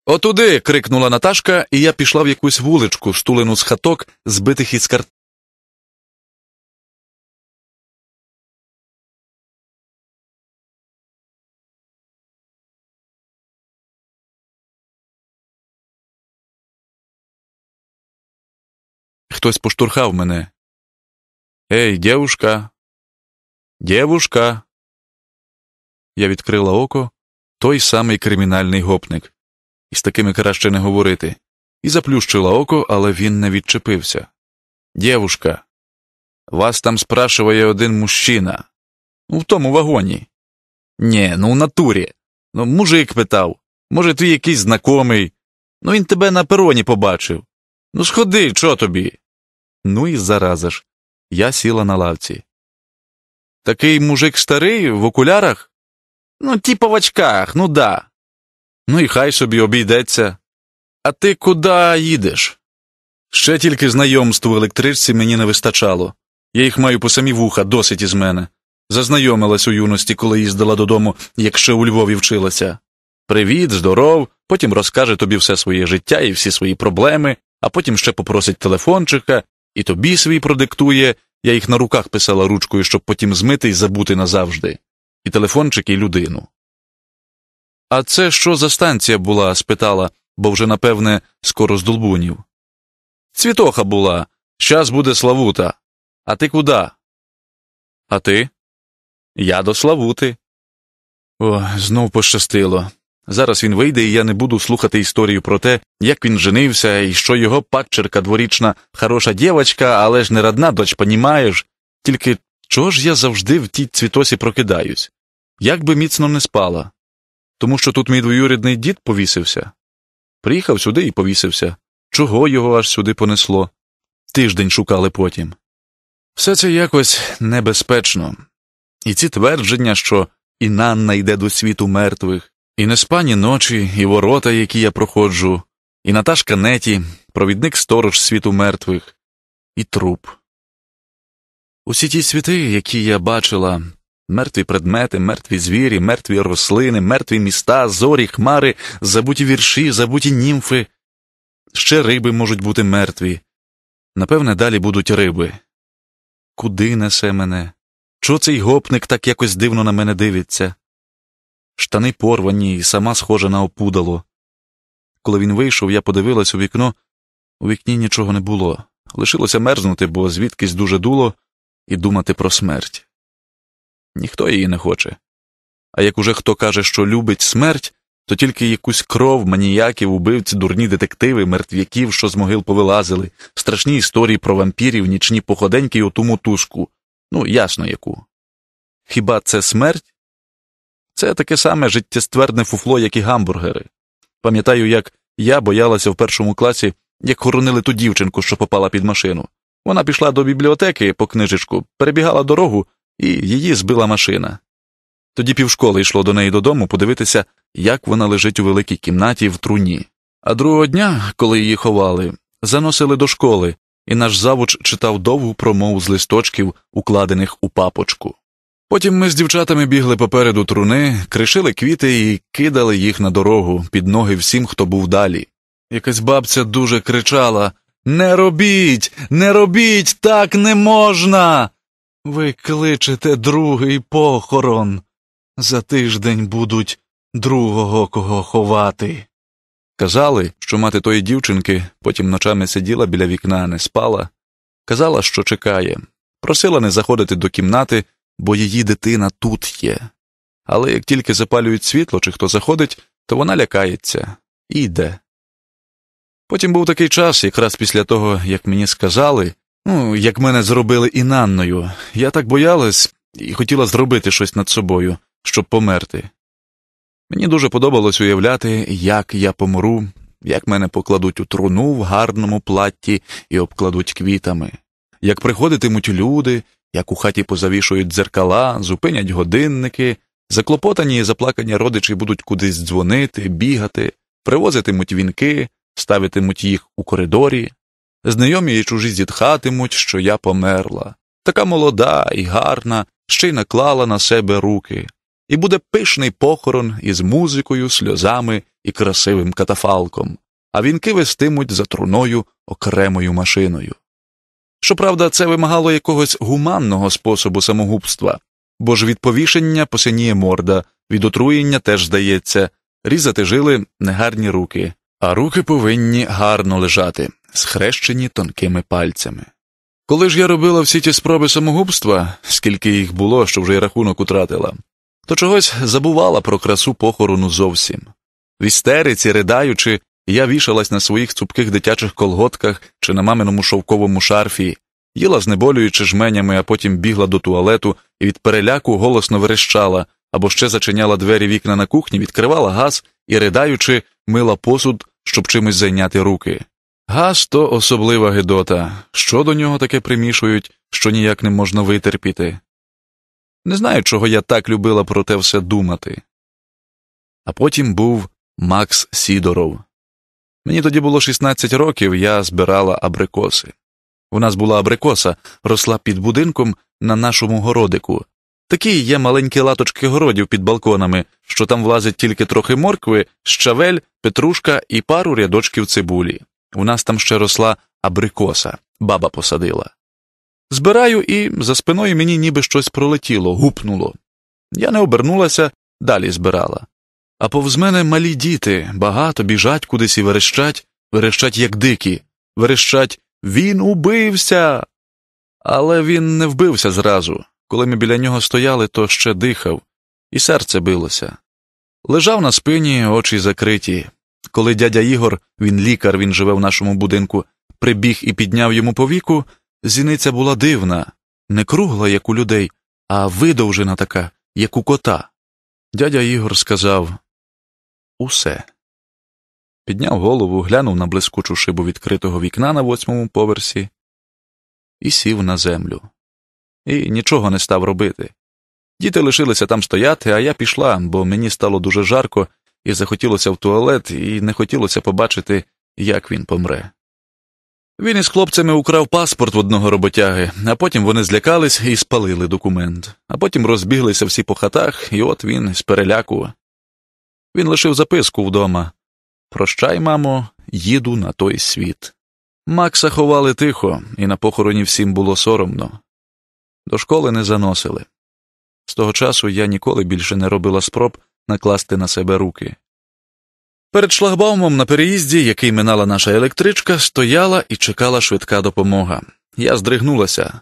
Отуди. крикнула Наташка, і я пішла в якусь вуличку, штулену з хаток, збитих із картин. Хтось поштурхав мене. Ей, дівушка! Дівушка! Я відкрила око той самий кримінальний гопник, і з такими краще не говорити, і заплющила око, але він не відчепився. Дівушка, вас там спрашиває один мужчина. Ну, в тому вагоні. Нє, ну в натурі. Ну, мужик питав. Може, твій якийсь знайомий. Ну він тебе на пероні побачив. Ну, сходи, чо тобі? Ну і зараза ж. Я сіла на лавці. Такий мужик старий в окулярах? Ну, типа в очках, ну да. Ну і хай собі обійдеться. А ти куди їдеш? Ще тільки знайомств в електричці мені не вистачало. Я їх маю по самі вуха, досить із мене. Зазнайомилась у юності, коли їздила додому, якщо у Львові вчилася. Привіт, здоров, потім розкаже тобі все своє життя і всі свої проблеми, а потім ще попросить телефончика і тобі свій продиктує, я їх на руках писала ручкою, щоб потім змити і забути назавжди, і телефончик, і людину. А це що за станція була? спитала, бо вже, напевне, скоро здолбунів. Цвітоха була, щас буде Славута. А ти куди? А ти? Я до Славути. О, знов пощастило. Зараз він вийде, і я не буду слухати історію про те, як він женився, і що його падчерка дворічна хороша дівочка, але ж не родна, доч, понімаєш. Тільки чого ж я завжди в тій цвітосі прокидаюсь? Як би міцно не спала. Тому що тут мій двоюрідний дід повісився. Приїхав сюди і повісився. Чого його аж сюди понесло? Тиждень шукали потім. Все це якось небезпечно. І ці твердження, що Інанна йде до світу мертвих. І неспані ночі, і ворота, які я проходжу, і Наташка Неті, провідник сторож світу мертвих, і труп. Усі ті світи, які я бачила мертві предмети, мертві звірі, мертві рослини, мертві міста, зорі, хмари, забуті вірші, забуті німфи, ще риби можуть бути мертві. Напевне, далі будуть риби. Куди несе мене? Чо цей гопник так якось дивно на мене дивиться? штани порвані і сама схожа на опудало. Коли він вийшов, я подивилась у вікно, у вікні нічого не було. Лишилося мерзнути, бо звідкись дуже дуло, і думати про смерть. Ніхто її не хоче. А як уже хто каже, що любить смерть, то тільки якусь кров, маніяків, убивці, дурні детективи, мертв'яків, що з могил повилазили, страшні історії про вампірів, нічні походеньки і оту мотузку. Ну, ясно яку. Хіба це смерть? Це таке саме життєстверне фуфло, як і гамбургери. Пам'ятаю, як я боялася в першому класі, як хоронили ту дівчинку, що попала під машину. Вона пішла до бібліотеки по книжечку, перебігала дорогу, і її збила машина. Тоді півшколи йшло до неї додому подивитися, як вона лежить у великій кімнаті в труні. А другого дня, коли її ховали, заносили до школи, і наш завуч читав довгу промову з листочків, укладених у папочку. Потім ми з дівчатами бігли попереду труни, кришили квіти і кидали їх на дорогу під ноги всім, хто був далі. Якась бабця дуже кричала Не робіть, не робіть, так не можна. Ви кличете другий похорон. За тиждень будуть другого кого ховати. Казали, що мати тої дівчинки потім ночами сиділа біля вікна, не спала, казала, що чекає, просила не заходити до кімнати, бо її дитина тут є. Але як тільки запалюють світло чи хто заходить, то вона лякається і йде. Потім був такий час, якраз після того, як мені сказали, ну, як мене зробили Інанною, я так боялась і хотіла зробити щось над собою, щоб померти. Мені дуже подобалось уявляти, як я помру, як мене покладуть у труну в гарному платті і обкладуть квітами, як приходитимуть люди як у хаті позавішують дзеркала, зупинять годинники, заклопотані і заплакані родичі будуть кудись дзвонити, бігати, привозитимуть вінки, ставитимуть їх у коридорі, знайомі і чужі зітхатимуть, що я померла. Така молода і гарна, ще й наклала на себе руки, і буде пишний похорон із музикою, сльозами і красивим катафалком, а вінки вестимуть за труною окремою машиною. Щоправда, це вимагало якогось гуманного способу самогубства, бо ж від повішення посиніє морда, від отруєння теж здається, різати жили негарні руки, а руки повинні гарно лежати, схрещені тонкими пальцями. Коли ж я робила всі ті спроби самогубства, скільки їх було, що вже й рахунок утратила, то чогось забувала про красу похорону зовсім. В істериці, ридаючи, я вішалась на своїх цупких дитячих колготках чи на маминому шовковому шарфі, їла знеболюючи жменями, а потім бігла до туалету і від переляку голосно верещала або ще зачиняла двері вікна на кухні, відкривала газ і, ридаючи, мила посуд, щоб чимось зайняти руки. Газ то особлива гидота. Що до нього таке примішують, що ніяк не можна витерпіти. Не знаю, чого я так любила про те все думати. А потім був Макс Сідоров. Мені тоді було 16 років, я збирала абрикоси. У нас була абрикоса, росла під будинком на нашому городику. Такі є маленькі латочки городів під балконами, що там влазить тільки трохи моркви, щавель, петрушка і пару рядочків цибулі. У нас там ще росла абрикоса, баба посадила. Збираю, і за спиною мені ніби щось пролетіло, гупнуло. Я не обернулася, далі збирала а повз мене малі діти багато біжать кудись і верещать, верещать, як дикі, верещать Він убився. Але він не вбився зразу. Коли ми біля нього стояли, то ще дихав, і серце билося. Лежав на спині, очі закриті. Коли дядя Ігор, він лікар, він живе в нашому будинку, прибіг і підняв йому повіку, зіниця була дивна, не кругла, як у людей, а видовжена така, як у кота. Дядя Ігор сказав усе. Підняв голову, глянув на блискучу шибу відкритого вікна на восьмому поверсі і сів на землю. І нічого не став робити. Діти лишилися там стояти, а я пішла, бо мені стало дуже жарко, і захотілося в туалет, і не хотілося побачити, як він помре. Він із хлопцями украв паспорт в одного роботяги, а потім вони злякались і спалили документ, а потім розбіглися всі по хатах, і от він з переляку він лишив записку вдома. Прощай, мамо, їду на той світ. Макса ховали тихо, і на похороні всім було соромно. До школи не заносили. З того часу я ніколи більше не робила спроб накласти на себе руки. Перед шлагбаумом на переїзді, який минала наша електричка, стояла і чекала швидка допомога. Я здригнулася.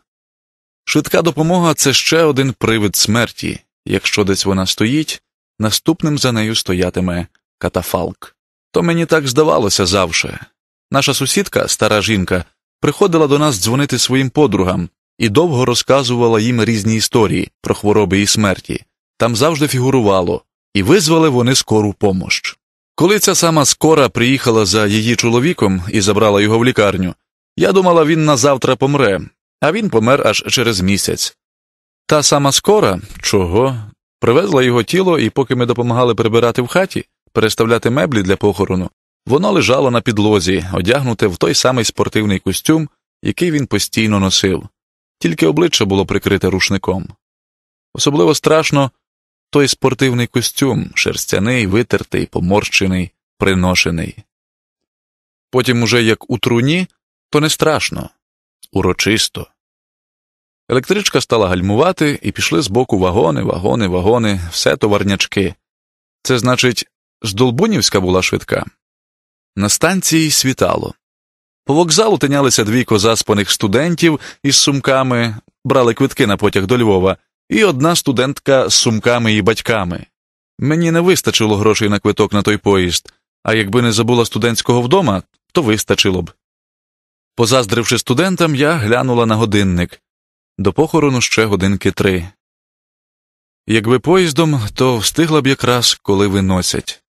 Швидка допомога це ще один привид смерті. Якщо десь вона стоїть, Наступним за нею стоятиме катафалк. То мені так здавалося завше. Наша сусідка, стара жінка, приходила до нас дзвонити своїм подругам і довго розказувала їм різні історії про хвороби і смерті. Там завжди фігурувало, і визвали вони скору помощ. Коли ця сама скора приїхала за її чоловіком і забрала його в лікарню, я думала, він назавтра помре, а він помер аж через місяць. Та сама скора, чого, Привезла його тіло, і поки ми допомагали прибирати в хаті, переставляти меблі для похорону, воно лежало на підлозі, одягнуте в той самий спортивний костюм, який він постійно носив, тільки обличчя було прикрите рушником. Особливо страшно той спортивний костюм, шерстяний, витертий, поморщений, приношений. Потім, уже як у труні, то не страшно, урочисто. Електричка стала гальмувати, і пішли з боку вагони, вагони, вагони, все товарнячки. Це значить, здолбунівська була швидка. На станції світало. По вокзалу тинялися двійко заспаних студентів із сумками, брали квитки на потяг до Львова, і одна студентка з сумками і батьками. Мені не вистачило грошей на квиток на той поїзд, а якби не забула студентського вдома, то вистачило б. Позаздривши студентам, я глянула на годинник. До похорону ще годинки три. Якби поїздом, то встигла б якраз коли виносять.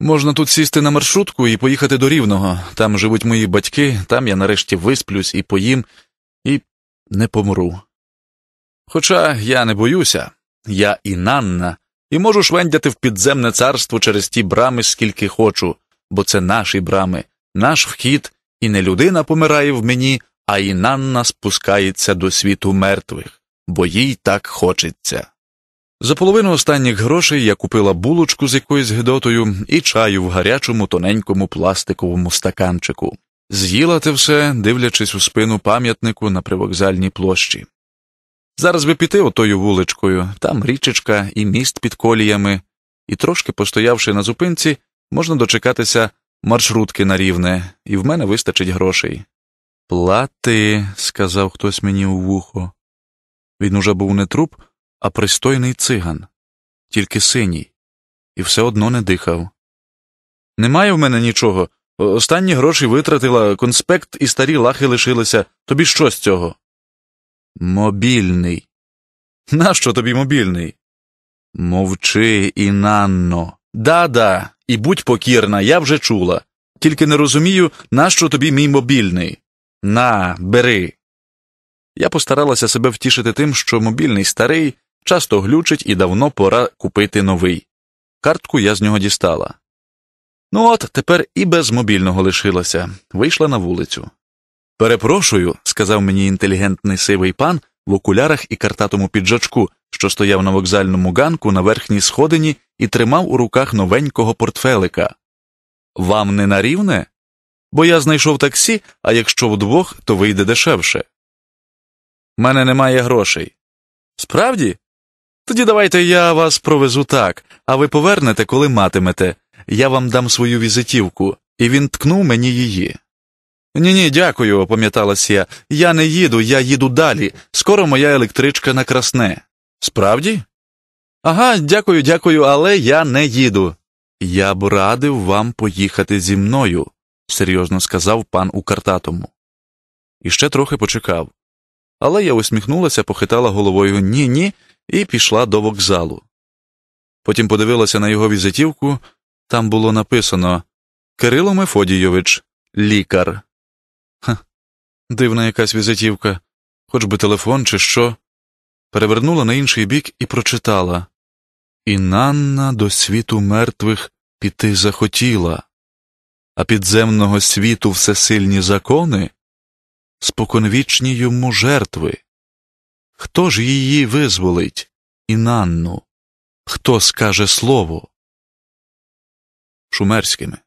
Можна тут сісти на маршрутку і поїхати до Рівного. Там живуть мої батьки, там я нарешті висплюсь і поїм, і не помру. Хоча я не боюся, я і Нанна, і можу швендяти в підземне царство через ті брами, скільки хочу, бо це наші брами, наш вхід, і не людина помирає в мені, а Інанна спускається до світу мертвих, бо їй так хочеться. За половину останніх грошей я купила булочку з якоюсь гидотою і чаю в гарячому тоненькому пластиковому стаканчику. З'їла те все, дивлячись у спину пам'ятнику на привокзальній площі. Зараз би піти отою вуличкою, там річечка і міст під коліями, і трошки постоявши на зупинці, можна дочекатися маршрутки на рівне, і в мене вистачить грошей. Плати, сказав хтось мені у вухо. Він уже був не труп, а пристойний циган, тільки синій, і все одно не дихав. Немає в мене нічого. Останні гроші витратила, конспект і старі лахи лишилися. Тобі що з цього? Мобільний. Нащо тобі мобільний? Мовчи інанно. Да, да, і будь покірна, я вже чула. Тільки не розумію, нащо тобі мій мобільний. На, бери. Я постаралася себе втішити тим, що мобільний старий часто глючить і давно пора купити новий. Картку я з нього дістала. Ну от тепер і без мобільного лишилася, вийшла на вулицю. Перепрошую, сказав мені інтелігентний сивий пан в окулярах і картатому піджачку, що стояв на вокзальному ганку на верхній сходині і тримав у руках новенького портфелика. Вам не на рівне? бо я знайшов таксі, а якщо вдвох, то вийде дешевше. Мене немає грошей. Справді? Тоді давайте я вас провезу так, а ви повернете, коли матимете. Я вам дам свою візитівку, і він ткнув мені її. Ні ні, дякую, опам'яталась я. Я не їду, я їду далі. Скоро моя електричка накрасне. Справді? Ага, дякую, дякую, але я не їду. Я б радив вам поїхати зі мною серйозно сказав пан у Картатому. І ще трохи почекав. Але я усміхнулася, похитала головою ні ні і пішла до вокзалу. Потім подивилася на його візитівку, там було написано Кирило Мефодійович, лікар. Ха, дивна якась візитівка, хоч би телефон, чи що. Перевернула на інший бік і прочитала І Нанна до світу мертвих піти захотіла а підземного світу всесильні закони, споконвічні йому жертви. Хто ж її визволить, Інанну? Хто скаже слово? Шумерськими.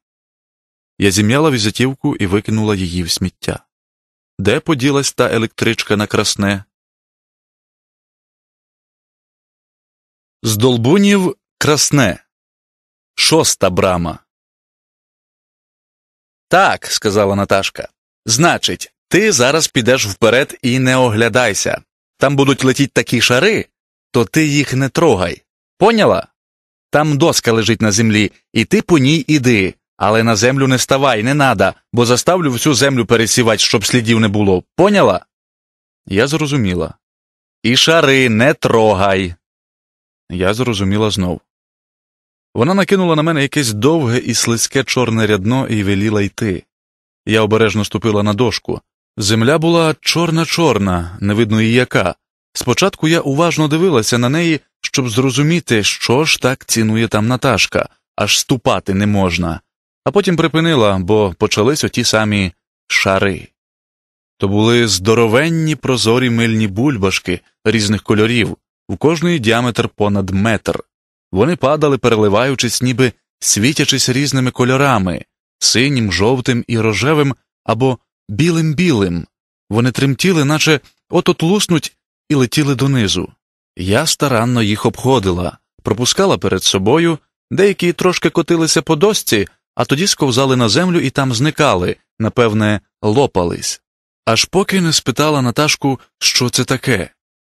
Я зім'яла візитівку і викинула її в сміття. Де поділась та електричка на красне? З долбунів красне. Шоста брама. Так, сказала Наташка. Значить, ти зараз підеш вперед і не оглядайся. Там будуть летіть такі шари, то ти їх не трогай. Поняла? Там доска лежить на землі, і ти по ній іди, але на землю не ставай, не нада, бо заставлю всю землю пересівати, щоб слідів не було. Поняла? Я зрозуміла. І шари не трогай. Я зрозуміла знов. Вона накинула на мене якесь довге і слизьке чорне рядно і веліла йти. Я обережно ступила на дошку. Земля була чорна чорна, не видно і яка. Спочатку я уважно дивилася на неї, щоб зрозуміти, що ж так цінує там Наташка, аж ступати не можна, а потім припинила, бо почались оті самі шари. То були здоровенні прозорі мильні бульбашки різних кольорів, в кожної діаметр понад метр. Вони падали, переливаючись, ніби світячись різними кольорами синім, жовтим і рожевим або білим білим. Вони тремтіли, наче от от луснуть, і летіли донизу. Я старанно їх обходила, пропускала перед собою, деякі трошки котилися по досці, а тоді сковзали на землю і там зникали, напевне, лопались. Аж поки не спитала Наташку, що це таке.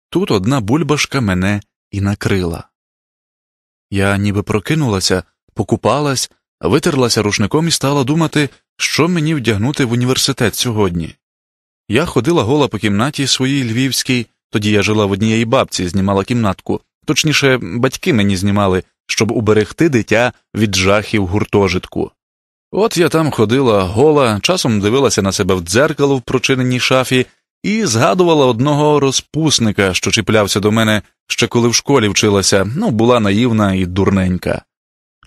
Тут одна бульбашка мене і накрила. Я ніби прокинулася, покупалась, витерлася рушником і стала думати, що мені вдягнути в університет сьогодні. Я ходила гола по кімнаті своїй львівській, тоді я жила в однієї бабці, знімала кімнатку, точніше, батьки мені знімали, щоб уберегти дитя від жахів гуртожитку. От я там ходила гола, часом дивилася на себе в дзеркало в прочиненій шафі і згадувала одного розпусника, що чіплявся до мене ще коли в школі вчилася, ну була наївна і дурненька.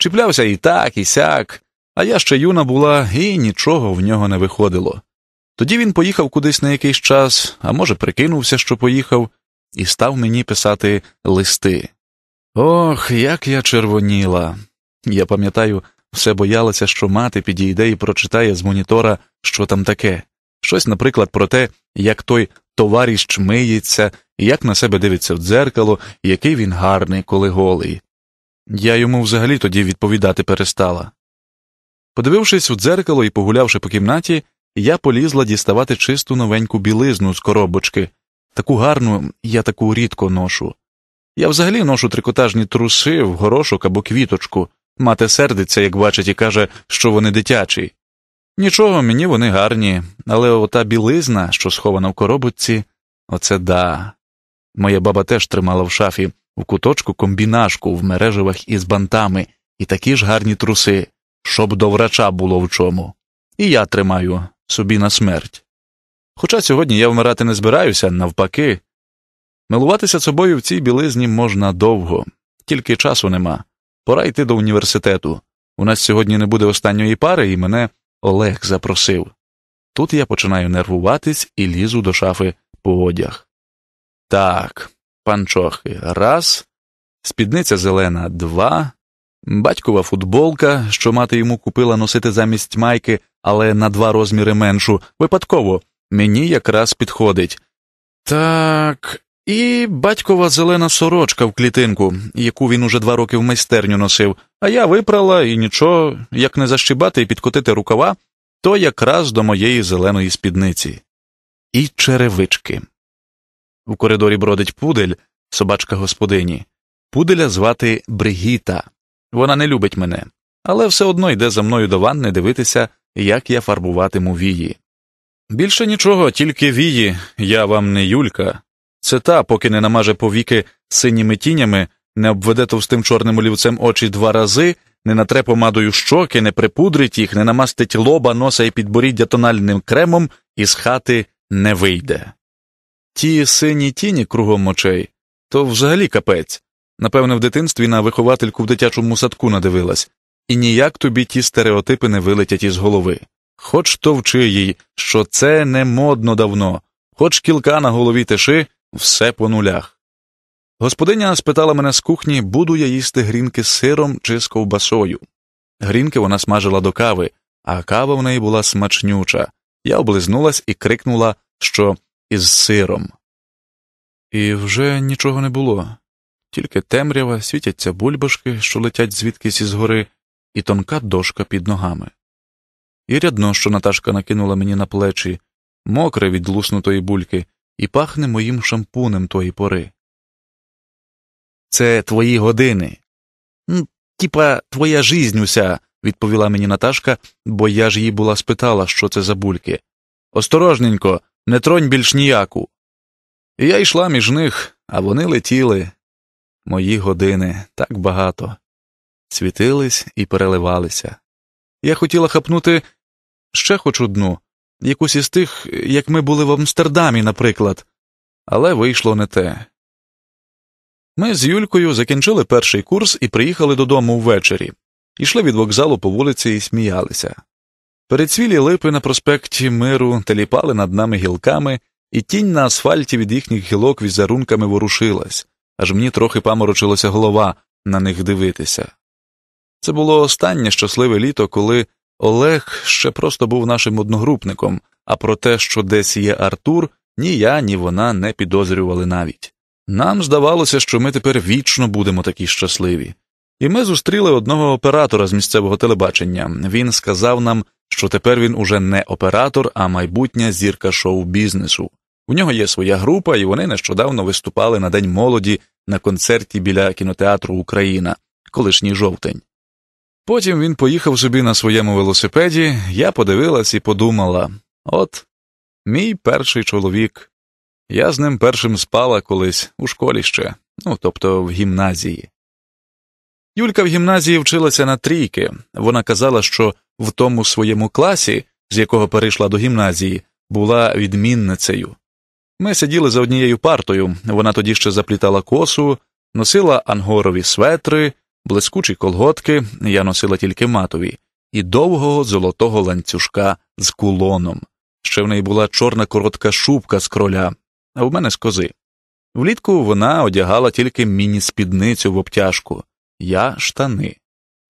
Чіплявся і так, і сяк, а я ще юна була, і нічого в нього не виходило. Тоді він поїхав кудись на якийсь час, а може, прикинувся, що поїхав, і став мені писати листи. Ох, як я червоніла. Я пам'ятаю, все боялася, що мати підійде і прочитає з монітора, що там таке щось, наприклад, про те, як той товаріщ миється, як на себе дивиться в дзеркало, який він гарний, коли голий. Я йому взагалі тоді відповідати перестала. Подивившись у дзеркало і погулявши по кімнаті, я полізла діставати чисту новеньку білизну з коробочки, таку гарну я таку рідко ношу. Я взагалі ношу трикотажні труси в горошок або квіточку. Мати сердиться, як бачить, і каже, що вони дитячі. Нічого, мені вони гарні, але ота білизна, що схована в коробочці, оце да. Моя баба теж тримала в шафі в куточку комбінашку в мережевах із бантами і такі ж гарні труси, щоб до врача було в чому. І я тримаю собі на смерть. Хоча сьогодні я вмирати не збираюся, навпаки. Милуватися собою в цій білизні можна довго, тільки часу нема. Пора йти до університету. У нас сьогодні не буде останньої пари, і мене Олег запросив. Тут я починаю нервуватись і лізу до шафи по одяг. Так, панчохи раз, спідниця зелена два, батькова футболка, що мати йому купила носити замість майки, але на два розміри меншу, випадково, мені якраз підходить. Так, і батькова зелена сорочка в клітинку, яку він уже два роки в майстерню носив, а я випрала і нічого, як не защібати і підкотити рукава, то якраз до моєї зеленої спідниці. І черевички. В коридорі бродить пудель, собачка господині. Пуделя звати Бригіта. Вона не любить мене, але все одно йде за мною до ванни дивитися, як я фарбуватиму вії. Більше нічого, тільки вії, я вам не Юлька. Це та, поки не намаже повіки синіми тінями, не обведе товстим чорним олівцем очі два рази, не натре помадою щоки, не припудрить їх, не намастить лоба, носа і підборіддя тональним кремом, і з хати не вийде. Ті сині тіні кругом очей то взагалі капець. Напевне, в дитинстві на виховательку в дитячому садку надивилась, і ніяк тобі ті стереотипи не вилетять із голови. Хоч то вчи їй, що це не модно давно, хоч кілка на голові теши все по нулях. Господиня спитала мене з кухні, буду я їсти грінки з сиром чи з ковбасою. Грінки вона смажила до кави, а кава в неї була смачнюча. Я облизнулась і крикнула, що із сиром. І вже нічого не було, тільки темрява, світяться бульбашки, що летять звідкись із гори, і тонка дошка під ногами. І рядно, що Наташка накинула мені на плечі, мокре від луснутої бульки, і пахне моїм шампунем тої пори. Це твої години. Тіпа твоя жизнь уся, відповіла мені Наташка, бо я ж її була спитала, що це за бульки. Осторожненько, не тронь більш ніяку. я йшла між них, а вони летіли. Мої години так багато. Світились і переливалися. Я хотіла хапнути ще хоч одну, якусь із тих, як ми були в Амстердамі, наприклад, але вийшло не те. Ми з Юлькою закінчили перший курс і приїхали додому ввечері, Ішли від вокзалу по вулиці і сміялися. Перецвілі липи на проспекті Миру теліпали над нами гілками, і тінь на асфальті від їхніх гілок візерунками ворушилась, аж мені трохи паморочилася голова на них дивитися. Це було останнє щасливе літо, коли Олег ще просто був нашим одногрупником, а про те, що десь є Артур, ні я, ні вона не підозрювали навіть. Нам здавалося, що ми тепер вічно будемо такі щасливі. І ми зустріли одного оператора з місцевого телебачення. Він сказав нам, що тепер він уже не оператор, а майбутня зірка шоу бізнесу. У нього є своя група, і вони нещодавно виступали на День молоді на концерті біля кінотеатру Україна, колишній жовтень. Потім він поїхав собі на своєму велосипеді, я подивилась і подумала от, мій перший чоловік. Я з ним першим спала колись у школі ще, ну тобто в гімназії. Юлька в гімназії вчилася на трійки. Вона казала, що в тому своєму класі, з якого перейшла до гімназії, була відмінницею. Ми сиділи за однією партою, вона тоді ще заплітала косу, носила ангорові светри блискучі колготки я носила тільки матові, і довгого золотого ланцюжка з кулоном. Ще в неї була чорна коротка шубка з кроля, а в мене з кози. Влітку вона одягала тільки міні-спідницю в обтяжку, я штани.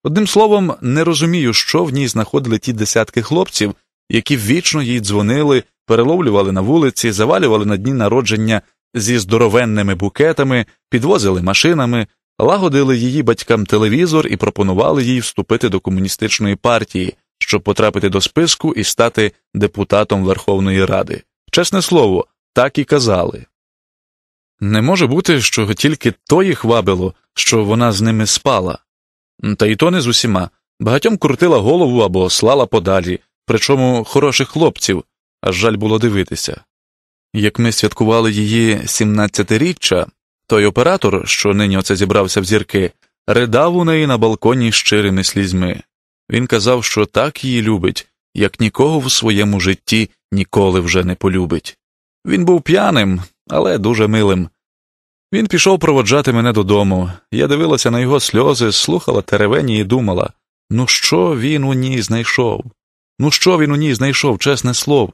Одним словом, не розумію, що в ній знаходили ті десятки хлопців, які вічно їй дзвонили, переловлювали на вулиці, завалювали на дні народження зі здоровенними букетами, підвозили машинами, лагодили її батькам телевізор і пропонували їй вступити до комуністичної партії, щоб потрапити до списку і стати депутатом Верховної Ради. Чесне слово, так і казали. Не може бути, що тільки тої хвабило, що вона з ними спала, та й то не з усіма. Багатьом крутила голову або слала подалі, причому хороших хлопців, аж жаль було дивитися. Як ми святкували її 17-річчя, той оператор, що нині оце зібрався в зірки, ридав у неї на балконі щирими слізьми. Він казав, що так її любить, як нікого в своєму житті ніколи вже не полюбить. Він був п'яним, але дуже милим. Він пішов проводжати мене додому. Я дивилася на його сльози, слухала теревені і думала ну, що він у ній знайшов? Ну, що він у ній знайшов, чесне слово.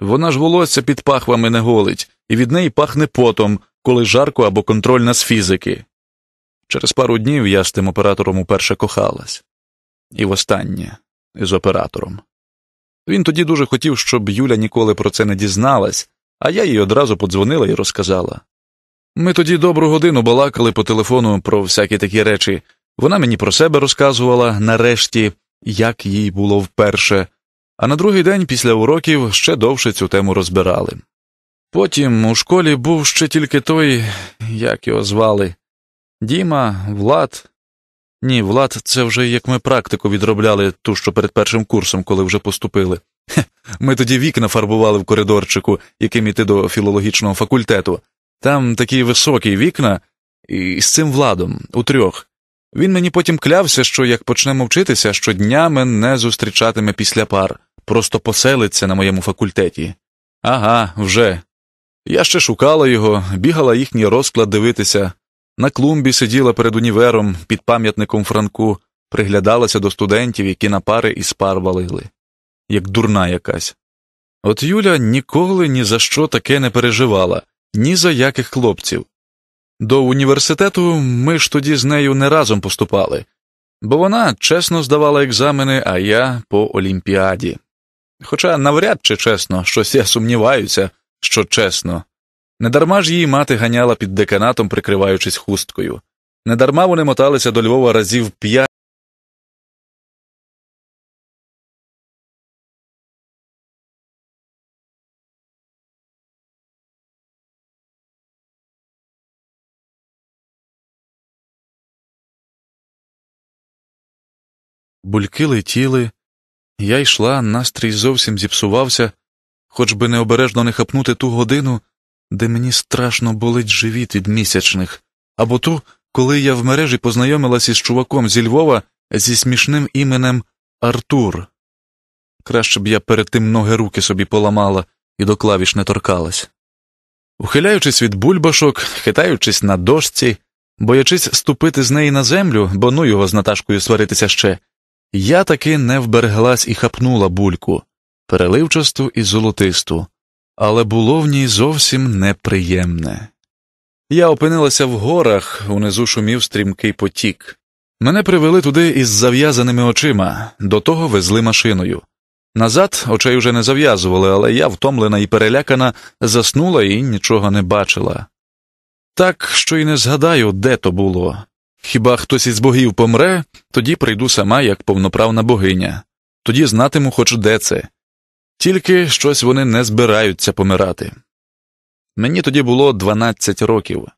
Вона ж волосся під пахвами не голить, і від неї пахне потом, коли жарко або контрольна з фізики. Через пару днів я з тим оператором уперше кохалась, і востаннє з оператором. Він тоді дуже хотів, щоб Юля ніколи про це не дізналась, а я їй одразу подзвонила і розказала. Ми тоді добру годину балакали по телефону про всякі такі речі. Вона мені про себе розказувала нарешті, як їй було вперше, а на другий день після уроків ще довше цю тему розбирали. Потім у школі був ще тільки той, як його звали, Діма, Влад. Ні, Влад, це вже як ми практику відробляли ту, що перед першим курсом, коли вже поступили. Хе, ми тоді вікна фарбували в коридорчику, яким іти до філологічного факультету. Там такі високі вікна, і з цим владом, у трьох. Він мені потім клявся, що як почнемо вчитися, щодня мене зустрічатиме після пар, просто поселиться на моєму факультеті. Ага, вже. Я ще шукала його, бігала їхній розклад дивитися. На клумбі сиділа перед універом під пам'ятником Франку, приглядалася до студентів, які на пари із пар валили, як дурна якась. От Юля ніколи ні за що таке не переживала, ні за яких хлопців. До університету ми ж тоді з нею не разом поступали, бо вона чесно здавала екзамени, а я по олімпіаді. Хоча навряд чи чесно, щось я сумніваюся, що чесно. Недарма ж її мати ганяла під деканатом, прикриваючись хусткою, недарма вони моталися до Львова разів п'ять. Бульки летіли, я йшла, настрій зовсім зіпсувався хоч би необережно не хапнути ту годину, де мені страшно болить живіт від місячних, або ту, коли я в мережі познайомилася з чуваком зі Львова зі смішним іменем Артур. Краще б я перед тим ноги руки собі поламала і до клавіш не торкалась. Ухиляючись від бульбашок, хитаючись на дошці, боячись ступити з неї на землю, бо ну його з Наташкою сваритися ще, я таки не вбереглась і хапнула бульку переливчасту і золотисту, але було в ній зовсім неприємне. Я опинилася в горах, унизу шумів стрімкий потік. Мене привели туди із зав'язаними очима, до того везли машиною. Назад очей уже не зав'язували, але я, втомлена і перелякана, заснула і нічого не бачила. Так що й не згадаю, де то було. Хіба хтось із богів помре, тоді прийду сама як повноправна богиня, тоді знатиму хоч де це, тільки щось вони не збираються помирати. Мені тоді було 12 років.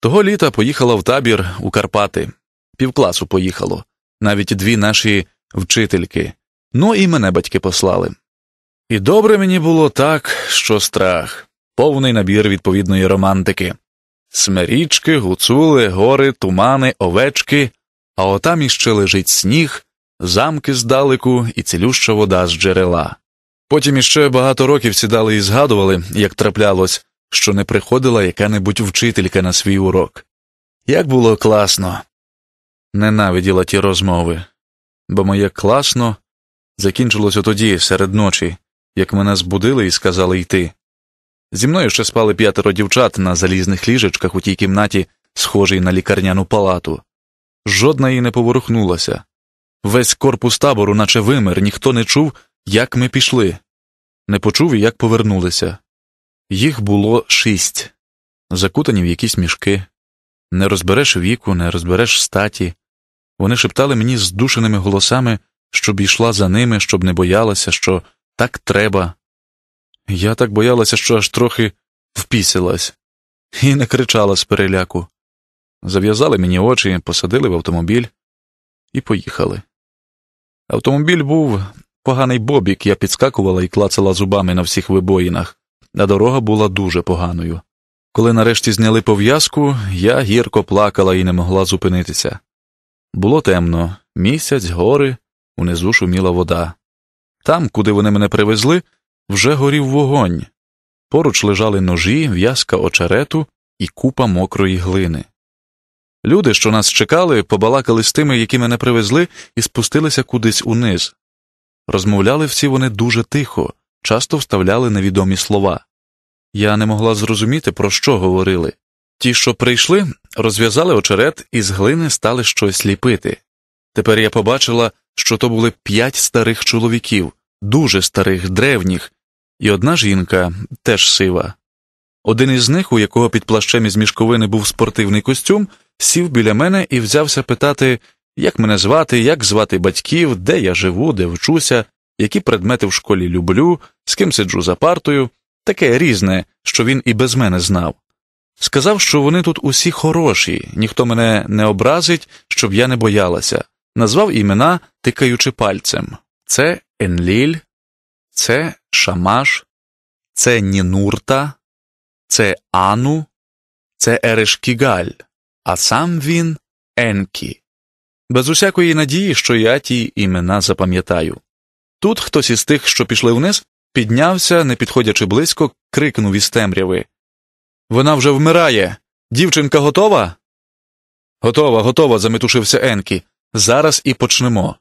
Того літа поїхала в табір у Карпати, півкласу поїхало, навіть дві наші вчительки, ну і мене батьки послали. І добре мені було так, що страх, повний набір відповідної романтики смерічки, гуцули, гори, тумани, овечки, а отам іще лежить сніг, замки здалеку і цілюща вода з джерела. Потім іще багато років сідали і згадували, як траплялось, що не приходила яка небудь вчителька на свій урок. Як було класно. Ненавиділа ті розмови, бо моє класно закінчилося тоді, серед ночі, як мене збудили і сказали йти. Зі мною ще спали п'ятеро дівчат на залізних ліжечках у тій кімнаті, схожій на лікарняну палату. Жодна їй не поворухнулася. Весь корпус табору, наче вимер, ніхто не чув, як ми пішли. Не почув і як повернулися. Їх було шість, закутані в якісь мішки. Не розбереш віку, не розбереш статі. Вони шептали мені здушеними голосами, щоб йшла за ними, щоб не боялася, що так треба. Я так боялася, що аж трохи впісилась, і не кричала з переляку. Зав'язали мені очі, посадили в автомобіль і поїхали. Автомобіль був поганий бобік, я підскакувала і клацала зубами на всіх вибоїнах, а дорога була дуже поганою. Коли нарешті зняли пов'язку, я гірко плакала і не могла зупинитися. Було темно місяць, гори, унизу шуміла вода. Там, куди вони мене привезли, вже горів вогонь. Поруч лежали ножі, в'язка очерету і купа мокрої глини. Люди, що нас чекали, побалакали з тими, які мене привезли, і спустилися кудись униз. Розмовляли всі вони дуже тихо, часто вставляли невідомі слова. Я не могла зрозуміти, про що говорили. Ті, що прийшли, розв'язали очерет і з глини стали щось ліпити. Тепер я побачила, що то були п'ять старих чоловіків, дуже старих, древніх, і одна жінка теж сива. Один із них, у якого під плащем із мішковини був спортивний костюм, сів біля мене і взявся питати, як мене звати, як звати батьків, де я живу, де вчуся, які предмети в школі люблю, з ким сиджу за партою, таке різне, що він і без мене знав. Сказав, що вони тут усі хороші, ніхто мене не образить, щоб я не боялася, назвав імена, тикаючи пальцем це Енліль, це Шамаш, це Нінурта, це Ану, це Ерешкігаль, а сам він Енкі без усякої надії, що я ті імена запам'ятаю. Тут хтось із тих, що пішли вниз, піднявся, не підходячи близько, крикнув із темряви Вона вже вмирає. Дівчинка готова? Готова, готова, заметушився Енкі. Зараз і почнемо.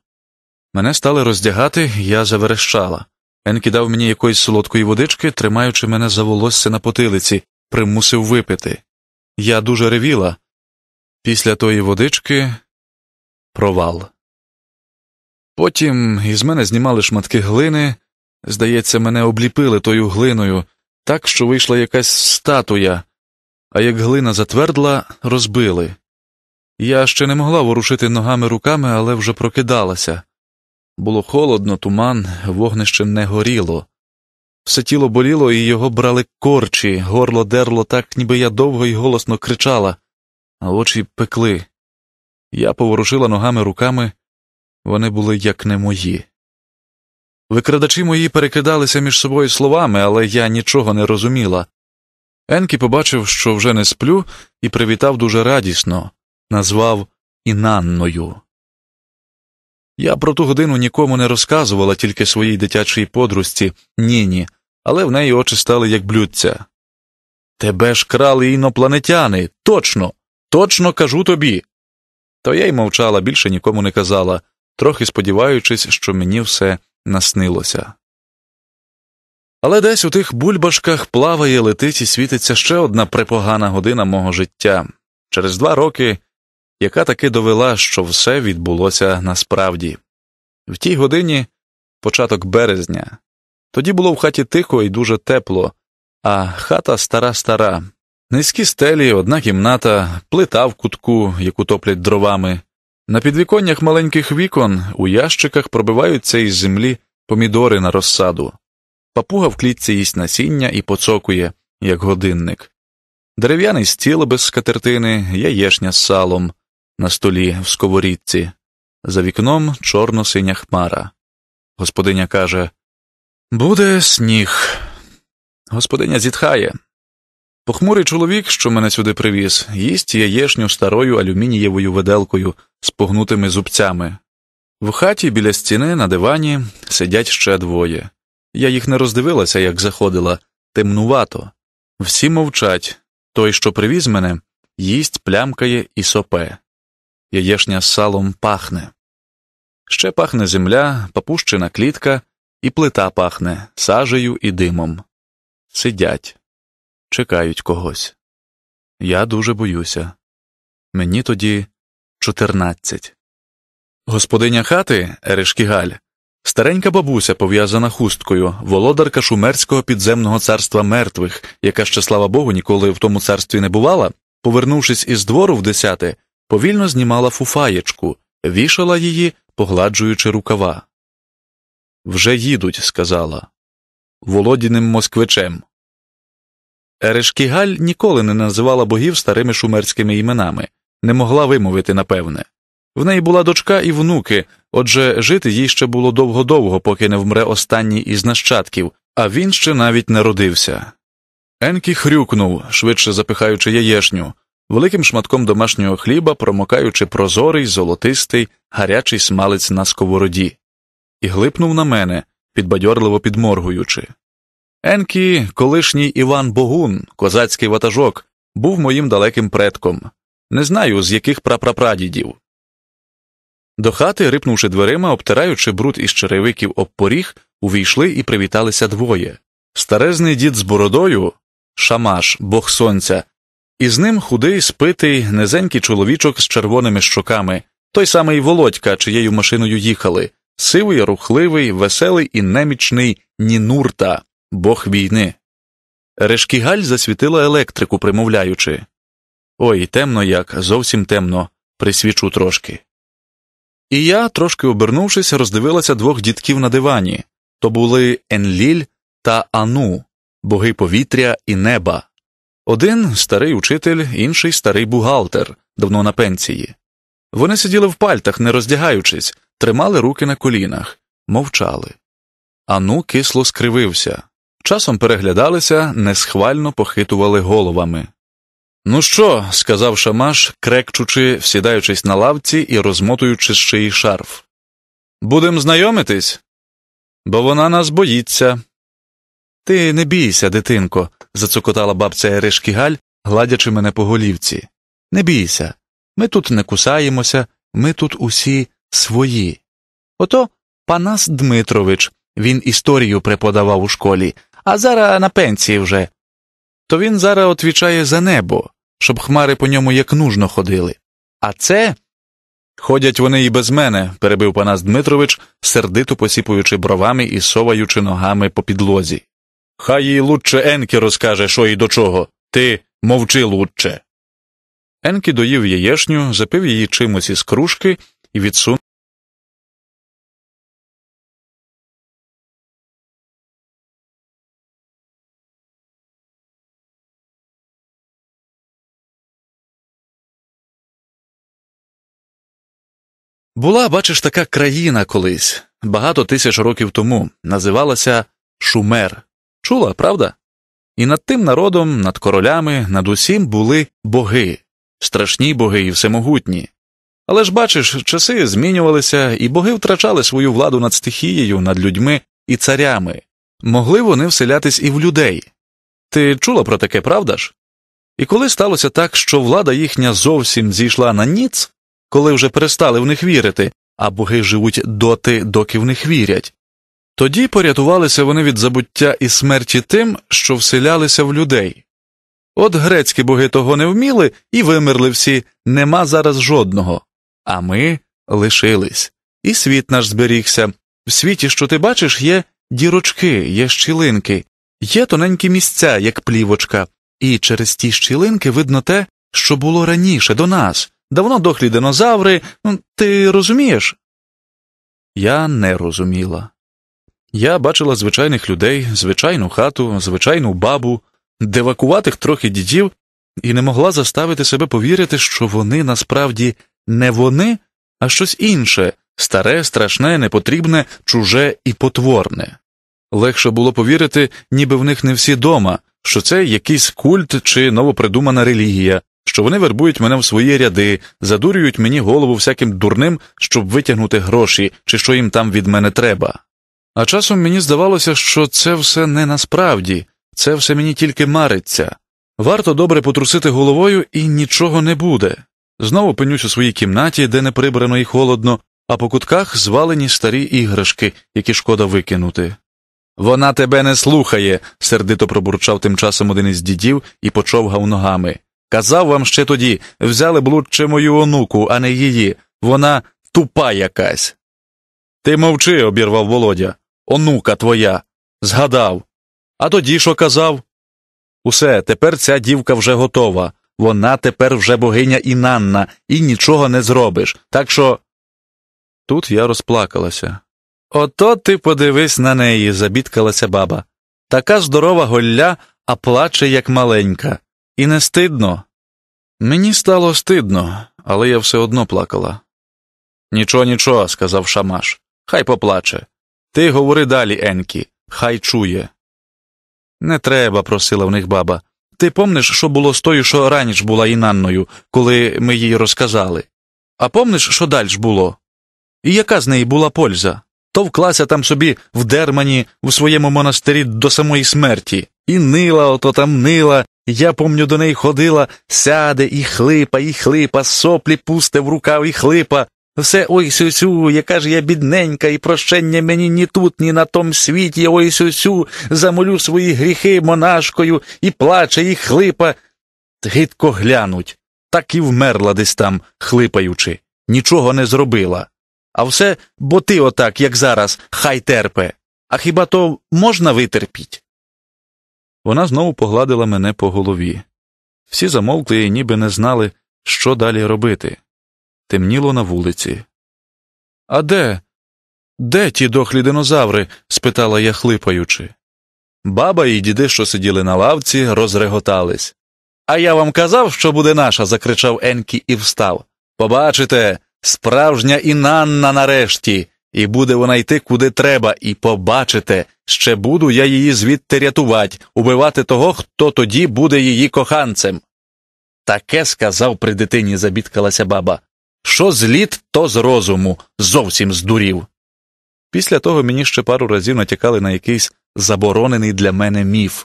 Мене стали роздягати, я заверещала. Енкі дав мені якоїсь солодкої водички, тримаючи мене за волосся на потилиці, примусив випити. Я дуже ревіла. Після тої водички провал. Потім із мене знімали шматки глини, здається, мене обліпили тою глиною, так що вийшла якась статуя, а як глина затвердла, розбили. Я ще не могла ворушити ногами руками, але вже прокидалася. Було холодно, туман, вогнище не горіло. Все тіло боліло, і його брали корчі, горло дерло так, ніби я довго і голосно кричала, а очі пекли. Я поворушила ногами руками, вони були як не мої. Викрадачі мої перекидалися між собою словами, але я нічого не розуміла. Енкі побачив, що вже не сплю, і привітав дуже радісно, назвав Інанною. Я про ту годину нікому не розказувала тільки своїй дитячій подружці Ніні, але в неї очі стали як блюдця. Тебе ж крали інопланетяни, точно, точно кажу тобі. То я й мовчала, більше нікому не казала, трохи сподіваючись, що мені все наснилося. Але десь у тих бульбашках плаває, летить і світиться ще одна препогана година мого життя через два роки, яка таки довела, що все відбулося насправді. В тій годині початок березня. Тоді було в хаті тихо і дуже тепло, а хата стара стара, Низькі стелі, одна кімната, плита в кутку, яку топлять дровами. На підвіконнях маленьких вікон у ящиках пробиваються із землі помідори на розсаду. Папуга в клітці їсть насіння і поцокує, як годинник. Дерев'яний стіл без скатертини, яєшня з салом, на столі в сковорідці. За вікном чорно-синя хмара. Господиня каже Буде сніг. Господиня зітхає. Похмурий чоловік, що мене сюди привіз, їсть яєшню старою алюмінієвою виделкою з погнутими зубцями. В хаті біля стіни на дивані сидять ще двоє. Я їх не роздивилася, як заходила, темнувато. Всі мовчать той, що привіз мене, їсть, плямкає і сопе. Яєшня з салом пахне. Ще пахне земля, папущена клітка, і плита пахне сажею і димом. Сидять чекають когось. Я дуже боюся. Мені тоді чотирнадцять. Господиня хати Еришкігаль, старенька бабуся, пов'язана хусткою, володарка шумерського підземного царства мертвих, яка ще, слава Богу, ніколи в тому царстві не бувала, повернувшись із двору в десяте, повільно знімала фуфаєчку, вішала її, погладжуючи рукава. Вже їдуть, сказала. Володіним москвичем. Ерешкігаль ніколи не називала богів старими шумерськими іменами, не могла вимовити напевне. В неї була дочка і внуки, отже, жити їй ще було довго-довго, поки не вмре останній із нащадків, а він ще навіть не родився. Енкі хрюкнув, швидше запихаючи яєшню, великим шматком домашнього хліба, промокаючи прозорий, золотистий, гарячий смалець на сковороді, і глипнув на мене, підбадьорливо підморгуючи. Енкі, колишній Іван Богун, козацький ватажок, був моїм далеким предком. Не знаю, з яких прапрапрадідів. До хати, рипнувши дверима, обтираючи бруд із черевиків об поріг, увійшли і привіталися двоє старезний дід з бородою, шамаш, бог сонця, і з ним худий, спитий, низенький чоловічок з червоними щоками, той самий Володька, чиєю машиною їхали, сивий, рухливий, веселий і немічний нінурта. Бог війни. Решкігаль засвітила електрику, примовляючи Ой, темно як, зовсім темно, присвічу трошки. І я, трошки обернувшись, роздивилася двох дітків на дивані то були Енліль та Ану, боги повітря і неба. Один старий учитель, інший старий бухгалтер, давно на пенсії. Вони сиділи в пальтах, не роздягаючись, тримали руки на колінах, мовчали. Ану кисло скривився часом переглядалися, несхвально похитували головами. Ну що, сказав Шамаш, крекчучи, сідаючись на лавці і розмотуючи з шиї шарф. Будем знайомитись? Бо вона нас боїться. Ти не бійся, дитинко, зацокотала бабця Ерешкігаль, гладячи мене по голівці. Не бійся. Ми тут не кусаємося, ми тут усі свої. Ото Панас Дмитрович, він історію преподавав у школі, а зараз на пенсії вже. То він зараз отвічає за небо, щоб хмари по ньому як нужно ходили. А це. Ходять вони і без мене, перебив Панас Дмитрович, сердито посіпуючи бровами і соваючи ногами по підлозі. Хай їй лучше Енкі розкаже, що і до чого. Ти мовчи лучше. Енкі доїв яєшню, запив її чимось із кружки і відсунув. Була, бачиш, така країна колись, багато тисяч років тому, називалася Шумер. Чула, правда? І над тим народом, над королями, над усім були боги, страшні боги і всемогутні. Але ж бачиш, часи змінювалися, і боги втрачали свою владу над стихією, над людьми і царями, могли вони вселятись і в людей. Ти чула про таке, правда ж? І коли сталося так, що влада їхня зовсім зійшла на ніц, коли вже перестали в них вірити, а боги живуть доти, доки в них вірять. Тоді порятувалися вони від забуття і смерті тим, що вселялися в людей. От грецькі боги того не вміли і вимерли всі, нема зараз жодного. А ми лишились, і світ наш зберігся. В світі, що ти бачиш, є дірочки, є щілинки, є тоненькі місця, як плівочка, і через ті щілинки видно те, що було раніше до нас, давно дохлі динозаври, ну, ти розумієш? Я не розуміла. Я бачила звичайних людей, звичайну хату, звичайну бабу, девакуватих трохи дідів, і не могла заставити себе повірити, що вони насправді не вони, а щось інше старе, страшне, непотрібне, чуже і потворне. Легше було повірити, ніби в них не всі дома, що це якийсь культ чи новопридумана релігія, що вони вербують мене в свої ряди, задурюють мені голову всяким дурним, щоб витягнути гроші чи що їм там від мене треба. А часом мені здавалося, що це все не насправді, це все мені тільки мариться. Варто добре потрусити головою і нічого не буде. Знову пенюсь у своїй кімнаті, де не прибрано і холодно, а по кутках звалені старі іграшки, які шкода викинути. Вона тебе не слухає, сердито пробурчав тим часом один із дідів і почовгав ногами. Казав вам ще тоді взяли б лучше мою онуку, а не її. Вона тупа якась. Ти мовчи, обірвав Володя. Онука твоя. Згадав. А тоді що казав? Усе, тепер ця дівка вже готова. Вона тепер вже богиня Інанна, і нічого не зробиш. Так що. Тут я розплакалася. Ото ти подивись на неї, забіткалася баба. Така здорова голля, а плаче, як маленька. І не стидно. Мені стало стидно, але я все одно плакала. Нічого, нічого, сказав Шамаш. Хай поплаче. Ти говори далі, Енкі, хай чує. Не треба, просила в них баба. Ти помниш, що було з тою, що раніше була Інанною, коли ми їй розказали? А помниш, що далі було? І яка з неї була польза? То вклася там собі в дермані, у своєму монастирі до самої смерті, і нила ото там нила, я помню, до неї ходила, сяде і хлипа, і хлипа, соплі пусте в рукав і хлипа. Все ой сю сю, яка ж я бідненька, і прощення мені ні тут, ні на том світі, ой сю сю, замолю свої гріхи монашкою і плаче, і хлипа. Гидко глянуть, так і вмерла десь там, хлипаючи, нічого не зробила. А все бо ти отак, як зараз, хай терпе. А хіба то можна витерпіть? Вона знову погладила мене по голові. Всі замовкли і ніби не знали, що далі робити. Темніло на вулиці. А де? Де ті дохлі динозаври? спитала я, хлипаючи. Баба і діди, що сиділи на лавці, розреготались. А я вам казав, що буде наша, закричав Енкі і встав. Побачите, справжня Інанна нарешті і буде вона йти куди треба, і побачите, ще буду я її звідти рятувати, убивати того, хто тоді буде її коханцем. Таке сказав при дитині, забіткалася баба. Що з літ, то з розуму, зовсім здурів. Після того мені ще пару разів натякали на якийсь заборонений для мене міф.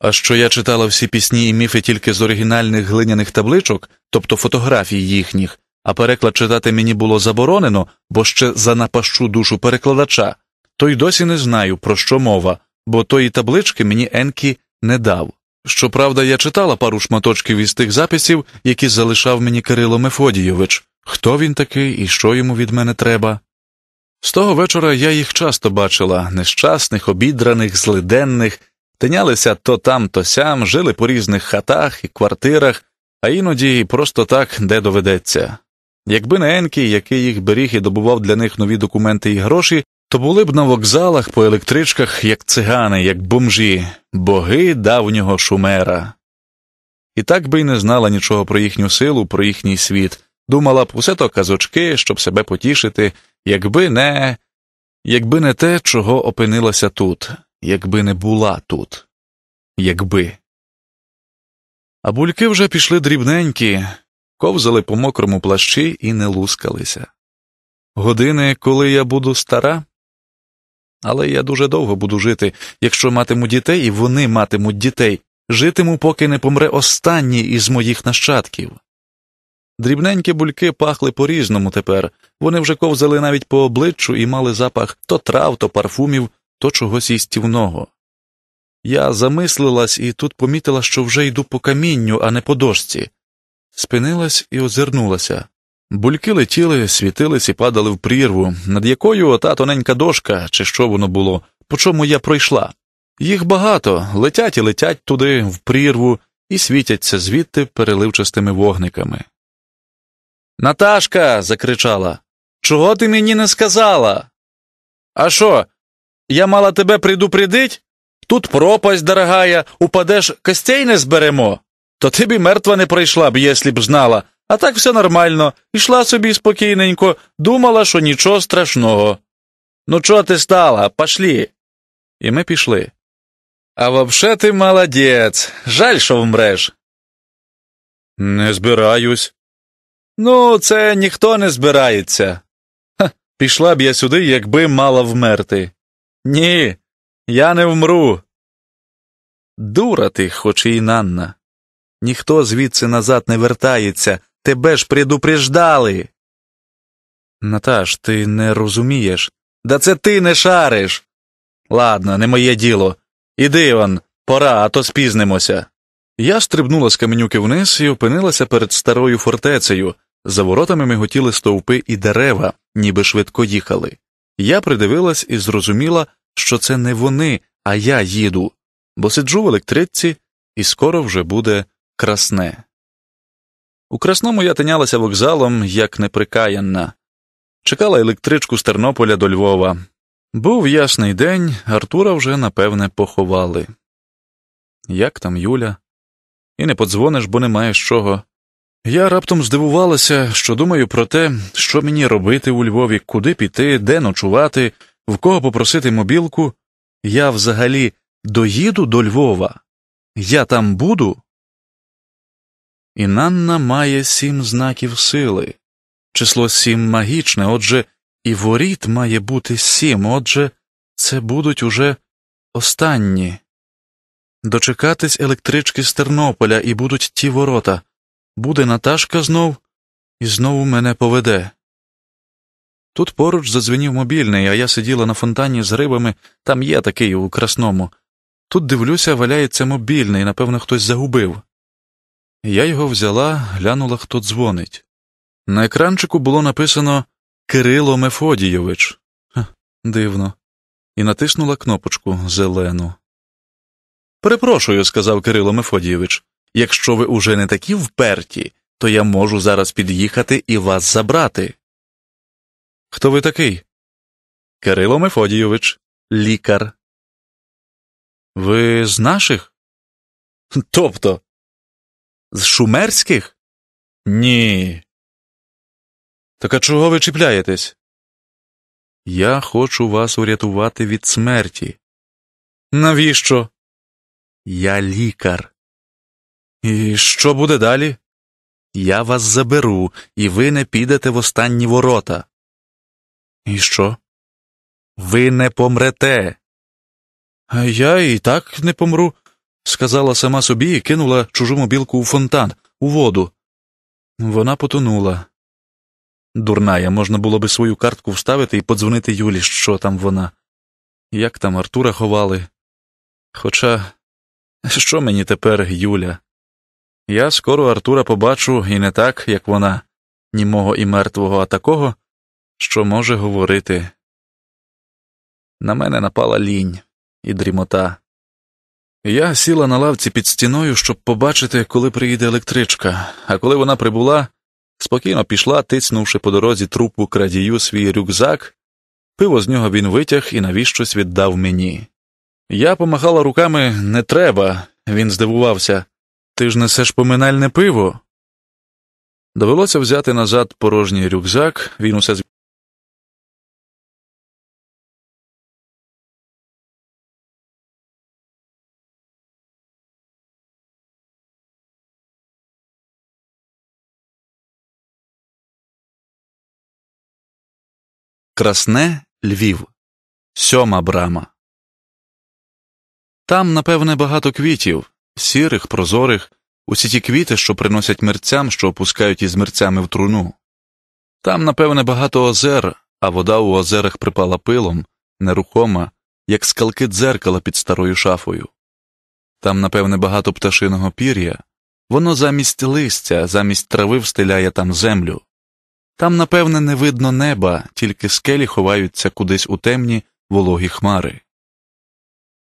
А що я читала всі пісні і міфи тільки з оригінальних глиняних табличок, тобто фотографій їхніх, а переклад читати мені було заборонено, бо ще занапащу душу перекладача, то й досі не знаю, про що мова, бо тої таблички мені Енкі не дав. Щоправда, я читала пару шматочків із тих записів, які залишав мені Кирило Мефодійович хто він такий і що йому від мене треба. З того вечора я їх часто бачила нещасних, обідраних, злиденних, тинялися то там, то сям, жили по різних хатах і квартирах, а іноді просто так де доведеться. Якби не Енкі, який їх беріг і добував для них нові документи і гроші, то були б на вокзалах по електричках, як цигани, як бомжі, боги давнього шумера. І так би й не знала нічого про їхню силу, про їхній світ, думала б усе то казочки, щоб себе потішити, якби не якби не те, чого опинилася тут, якби не була тут, якби. А бульки вже пішли дрібненькі, ковзали по мокрому плащі і не лускалися. Години, коли я буду стара, але я дуже довго буду жити, якщо матиму дітей, і вони матимуть дітей, житиму, поки не помре останній із моїх нащадків. Дрібненькі бульки пахли по різному тепер, вони вже ковзали навіть по обличчю і мали запах то трав, то парфумів, то чогось істівного. Я замислилась і тут помітила, що вже йду по камінню, а не по дошці спинилась і озирнулася. Бульки летіли, світились і падали в прірву, над якою ота тоненька дошка, чи що воно було, по чому я пройшла. Їх багато, летять і летять туди, в прірву, і світяться звідти переливчастими вогниками. Наташка. закричала. Чого ти мені не сказала? А що? Я мала тебе придупредить? Тут пропасть, дорогая, упадеш костей не зберемо. То ти б і мертва не пройшла б, єслі б знала, а так все нормально, ішла собі спокійненько, думала, що нічого страшного. Ну, чого ти стала? Пошлі. І ми пішли. А вообще ти молодець. Жаль, що вмреш. Не збираюсь. Ну, це ніхто не збирається. Ха, Пішла б я сюди, якби мала вмерти. Ні, я не вмру. Дура ти, хоч і Нанна. Ніхто звідси назад не вертається. Тебе ж предупреждали. Наташ, ти не розумієш. Да це ти не шариш. Ладно, не моє діло. Іди он, пора, а то спізнимося. Я стрибнула з каменюки вниз і опинилася перед старою фортецею. За воротами миготіли стовпи і дерева, ніби швидко їхали. Я придивилась і зрозуміла, що це не вони, а я їду, бо сиджу в електричці, і скоро вже буде Красне. У Красному я тинялася вокзалом як неприкаянна, чекала електричку з Тернополя до Львова. Був ясний день, Артура вже напевне поховали. Як там Юля? І не подзвониш, бо немає з чого. Я раптом здивувалася, що думаю про те, що мені робити у Львові, куди піти, де ночувати, в кого попросити мобілку. Я взагалі доїду до Львова, я там буду. І Нанна має сім знаків сили, число сім магічне, отже, і воріт має бути сім, отже, це будуть уже останні. Дочекатись електрички з Тернополя і будуть ті ворота. Буде Наташка знов і знову мене поведе. Тут поруч задзвенів мобільний, а я сиділа на фонтані з рибами, там є такий у красному. Тут дивлюся, валяється мобільний, напевно, хтось загубив. Я його взяла, глянула, хто дзвонить. На екранчику було написано Кирило Мефодійович. Ха, дивно, і натиснула кнопочку зелену. Перепрошую, сказав Кирило Мефодійович, якщо ви уже не такі вперті, то я можу зараз під'їхати і вас забрати. Хто ви такий? Кирило Мефодійович, лікар. Ви з наших? Тобто. З шумерських? Ні. Так а чого ви чіпляєтесь? Я хочу вас урятувати від смерті. Навіщо? Я лікар. І що буде далі? Я вас заберу, і ви не підете в останні ворота. І що? Ви не помрете. А я і так не помру сказала сама собі і кинула чужу мобілку у фонтан, у воду. Вона потонула. Дурная, можна було би свою картку вставити і подзвонити Юлі, що там вона, як там Артура ховали. Хоча, що мені тепер, Юля? Я скоро Артура побачу і не так, як вона, німого і мертвого, а такого, що може говорити. На мене напала лінь і дрімота. Я сіла на лавці під стіною, щоб побачити, коли приїде електричка, а коли вона прибула, спокійно пішла, тицнувши по дорозі трупу крадію свій рюкзак, пиво з нього він витяг і навіщось віддав мені. Я помахала руками не треба, він здивувався. Ти ж несеш поминальне пиво. Довелося взяти назад порожній рюкзак, він усе Красне Львів, сьома брама. Там, напевне, багато квітів, сірих, прозорих, усі ті квіти, що приносять мерцям, що опускають із мерцями в труну. Там, напевне, багато озер, а вода у озерах припала пилом, нерухома, як скалки дзеркала під старою шафою. Там, напевне, багато пташиного пір'я, воно замість листя, замість трави встиляє там землю. Там, напевне, не видно неба, тільки скелі ховаються кудись у темні вологі хмари.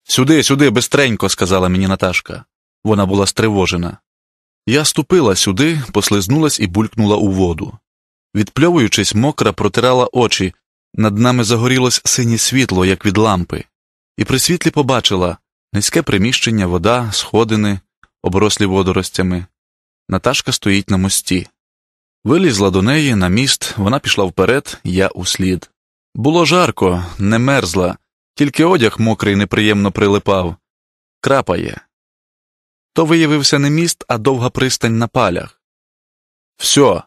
Сюди, сюди, бистренько, сказала мені Наташка. Вона була стривожена. Я ступила сюди, послизнулась і булькнула у воду. Відпльовуючись, мокра протирала очі, над нами загорілось синє світло, як від лампи, і при світлі побачила низьке приміщення, вода, сходини, оброслі водоростями. Наташка стоїть на мості. Вилізла до неї на міст, вона пішла вперед, я услід. Було жарко, не мерзла, тільки одяг мокрий неприємно прилипав, крапає. То виявився не міст, а довга пристань на палях. Все,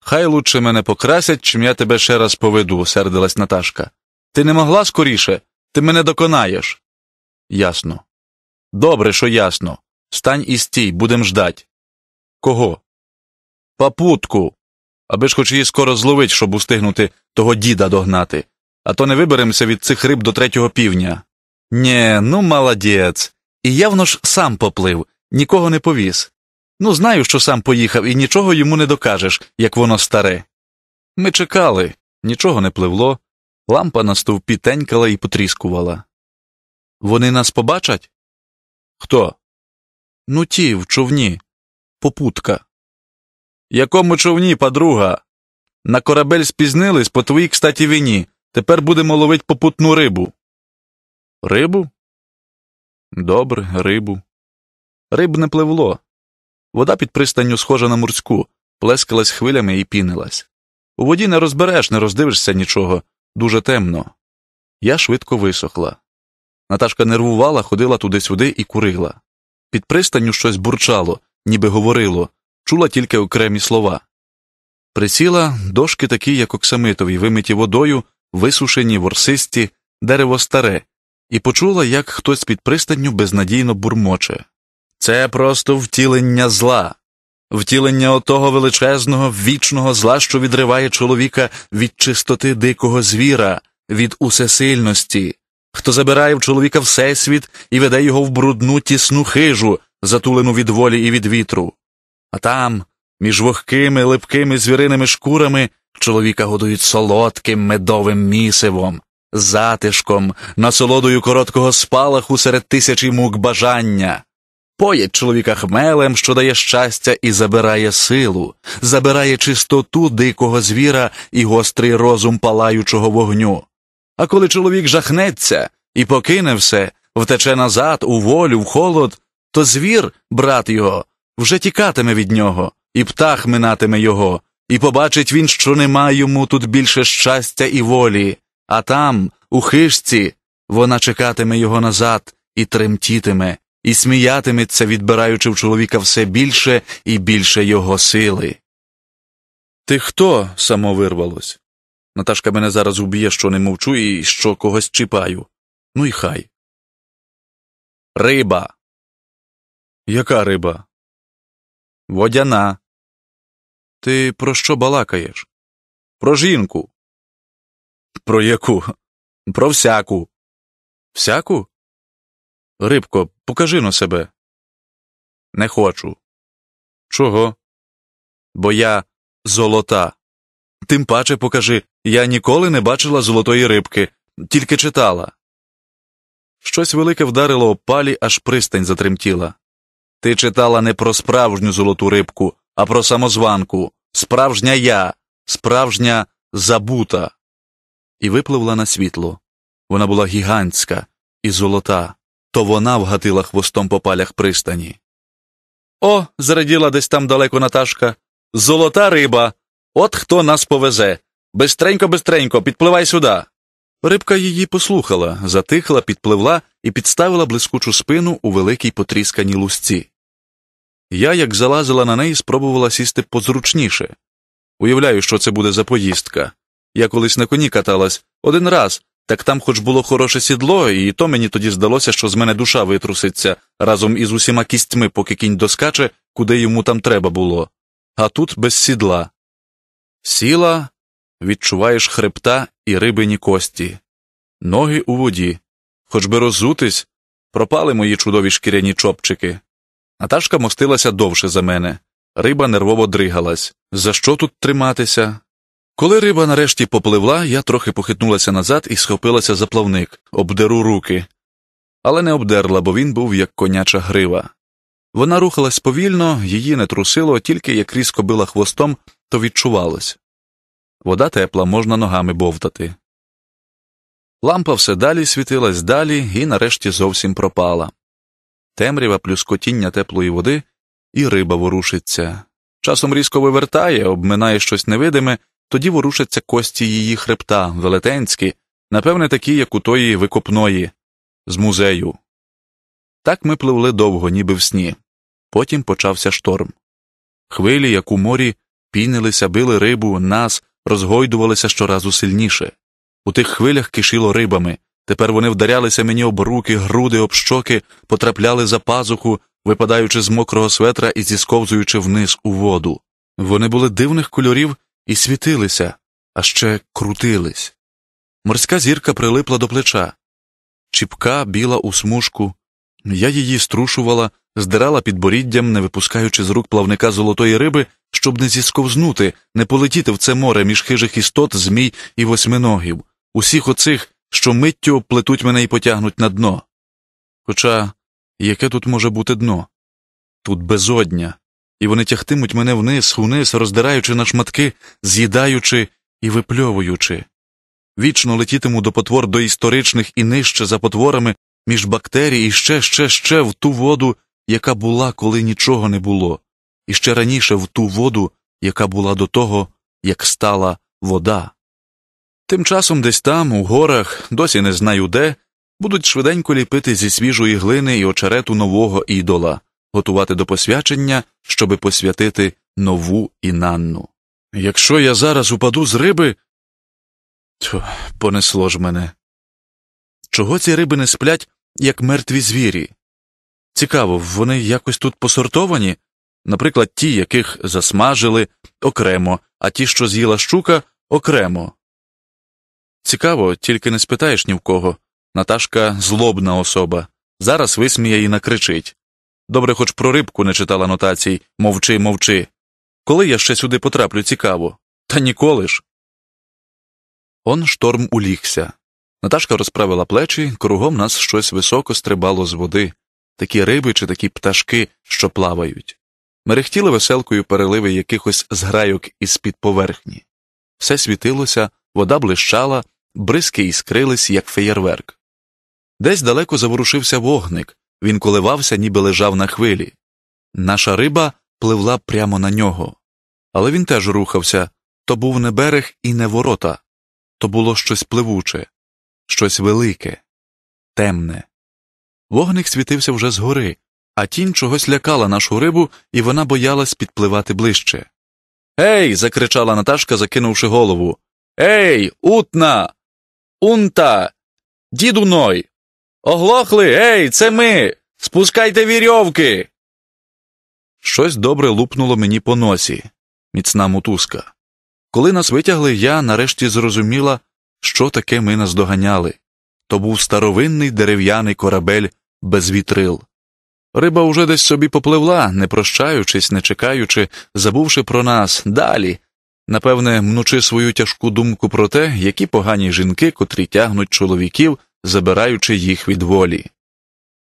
хай лучше мене покрасять, чим я тебе ще раз поведу, сердилась Наташка. Ти не могла скоріше, ти мене доконаєш. Ясно. Добре, що ясно. Стань і стій, будем ждать. Кого? Папутку. Аби ж хоч її скоро зловить, щоб устигнути того діда догнати, а то не виберемося від цих риб до третього півня. Нє, ну молодець. І явно ж сам поплив, нікого не повіз. Ну, знаю, що сам поїхав, і нічого йому не докажеш, як воно старе. Ми чекали, нічого не пливло, лампа на стовпі тенькала і потріскувала. Вони нас побачать? Хто? Ну, ті, в човні, попутка якому човні, подруга? На корабель спізнились по твоїй кстаті війні. Тепер будемо ловить попутну рибу. Рибу? Добре, рибу. Риб не пливло. Вода під пристанню схожа на морську, плескалась хвилями і пінилась. У воді не розбереш, не роздивишся нічого, дуже темно. Я швидко висохла. Наташка нервувала, ходила туди-сюди і курила. Під пристанню щось бурчало, ніби говорило чула тільки окремі слова. Присіла дошки такі, як оксамитові, вимиті водою, висушені, ворсисті, дерево старе, і почула, як хтось під пристанню безнадійно бурмоче. Це просто втілення зла, втілення отого величезного, вічного зла, що відриває чоловіка від чистоти дикого звіра, від усесильності, хто забирає в чоловіка всесвіт і веде його в брудну тісну хижу, затулену від волі і від вітру. А там, між вогкими, липкими звіриними шкурами, чоловіка годують солодким медовим місивом, затишком, насолодою короткого спалаху серед тисячі мук бажання. Поять чоловіка хмелем, що дає щастя і забирає силу, забирає чистоту дикого звіра і гострий розум палаючого вогню. А коли чоловік жахнеться і покине все, втече назад, у волю, в холод, то звір, брат його, вже тікатиме від нього, і птах минатиме його, і побачить він, що нема йому тут більше щастя і волі, а там, у хижці, вона чекатиме його назад і тремтітиме, і сміятиметься, відбираючи в чоловіка все більше і більше його сили. Ти хто? само вирвалось. Наташка мене зараз уб'є, що не мовчу і що когось чіпаю. Ну і хай. Риба. Яка риба? Водяна. Ти про що балакаєш? Про жінку. Про яку? Про всяку. Всяку? Рибко, покажи на себе. Не хочу. Чого? Бо я золота. Тим паче покажи. Я ніколи не бачила золотої рибки, тільки читала. Щось велике вдарило об палі, аж пристань затремтіла. Ти читала не про справжню золоту рибку, а про самозванку, справжня я, справжня забута. І випливла на світло. Вона була гігантська і золота, то вона вгатила хвостом по палях пристані. О, зраділа десь там далеко Наташка. Золота риба. От хто нас повезе. Бистренько, бистренько, підпливай сюди. Рибка її послухала, затихла, підпливла і підставила блискучу спину у великій потрісканій лузці. Я, як залазила на неї, спробувала сісти позручніше. Уявляю, що це буде за поїздка. Я колись на коні каталась один раз, так там хоч було хороше сідло, і то мені тоді здалося, що з мене душа витруситься разом із усіма кістьми, поки кінь доскаче, куди йому там треба було. А тут без сідла. Сіла, відчуваєш хребта і рибині кості, ноги у воді, хоч би розутись, пропали мої чудові шкіряні чопчики. Наташка мостилася довше за мене. Риба нервово дригалась. За що тут триматися? Коли риба нарешті попливла, я трохи похитнулася назад і схопилася за плавник, обдеру руки. Але не обдерла, бо він був як коняча грива. Вона рухалась повільно, її не трусило, тільки як різко била хвостом, то відчувалось. Вода тепла, можна ногами бовтати. Лампа все далі світилась далі і нарешті зовсім пропала. Темрява плюс котіння теплої води, і риба ворушиться. Часом різко вивертає, обминає щось невидиме, тоді ворушаться кості її хребта, велетенські, напевне, такі, як у тої викопної, з музею. Так ми пливли довго, ніби в сні. Потім почався шторм. Хвилі, як у морі, пінилися, били рибу, нас, розгойдувалися щоразу сильніше. У тих хвилях кишіло рибами, тепер вони вдарялися мені об руки, груди, об щоки, потрапляли за пазуху, випадаючи з мокрого светра і зісковзуючи вниз у воду. Вони були дивних кольорів і світилися, а ще крутились. Морська зірка прилипла до плеча. Чіпка біла у смужку. Я її струшувала, здирала підборіддям, не випускаючи з рук плавника золотої риби, щоб не зісковзнути, не полетіти в це море між хижих істот, змій і восьминогів, усіх оцих, що миттю плетуть мене і потягнуть на дно. Хоча яке тут може бути дно? Тут безодня, і вони тягтимуть мене вниз, вниз, роздираючи на шматки, з'їдаючи і випльовуючи. Вічно летітиму до потвор до історичних і нижче за потворами між бактерій і ще, ще, ще в ту воду, яка була, коли нічого не було і ще раніше в ту воду, яка була до того, як стала вода. Тим часом десь там, у горах, досі не знаю де, будуть швиденько ліпити зі свіжої глини і очерету нового ідола, готувати до посвячення, щоби посвятити нову Інанну. Якщо я зараз упаду з риби, то понесло ж мене. Чого ці риби не сплять, як мертві звірі? Цікаво, вони якось тут посортовані, наприклад, ті, яких засмажили окремо, а ті, що з'їла щука, окремо. Цікаво, тільки не спитаєш ні в кого. Наташка злобна особа. Зараз висміє і накричить. Добре, хоч про рибку не читала нотацій мовчи, мовчи. Коли я ще сюди потраплю, цікаво, та ніколи ж. Он шторм улігся. Наташка розправила плечі, кругом нас щось високо стрибало з води такі риби чи такі пташки, що плавають мерехтіли веселкою переливи якихось зграйок із під поверхні. Все світилося, вода блищала, бризки іскрились, як феєрверк. Десь далеко заворушився вогник, він коливався, ніби лежав на хвилі. Наша риба пливла прямо на нього. Але він теж рухався то був не берег і не ворота, то було щось пливуче, щось велике, темне. Вогник світився вже згори, а тінь чогось лякала нашу рибу, і вона боялась підпливати ближче. Ей. закричала Наташка, закинувши голову. Ей, утна. Унта. Дідуной. Оглохли. Ей, це ми. Спускайте вірьовки. Щось добре лупнуло мені по носі, міцна мутузка. Коли нас витягли, я нарешті зрозуміла, що таке ми наздоганяли. То був старовинний дерев'яний корабель без вітрил. Риба уже десь собі попливла, не прощаючись, не чекаючи, забувши про нас далі, напевне, мнучи свою тяжку думку про те, які погані жінки, котрі тягнуть чоловіків, забираючи їх від волі.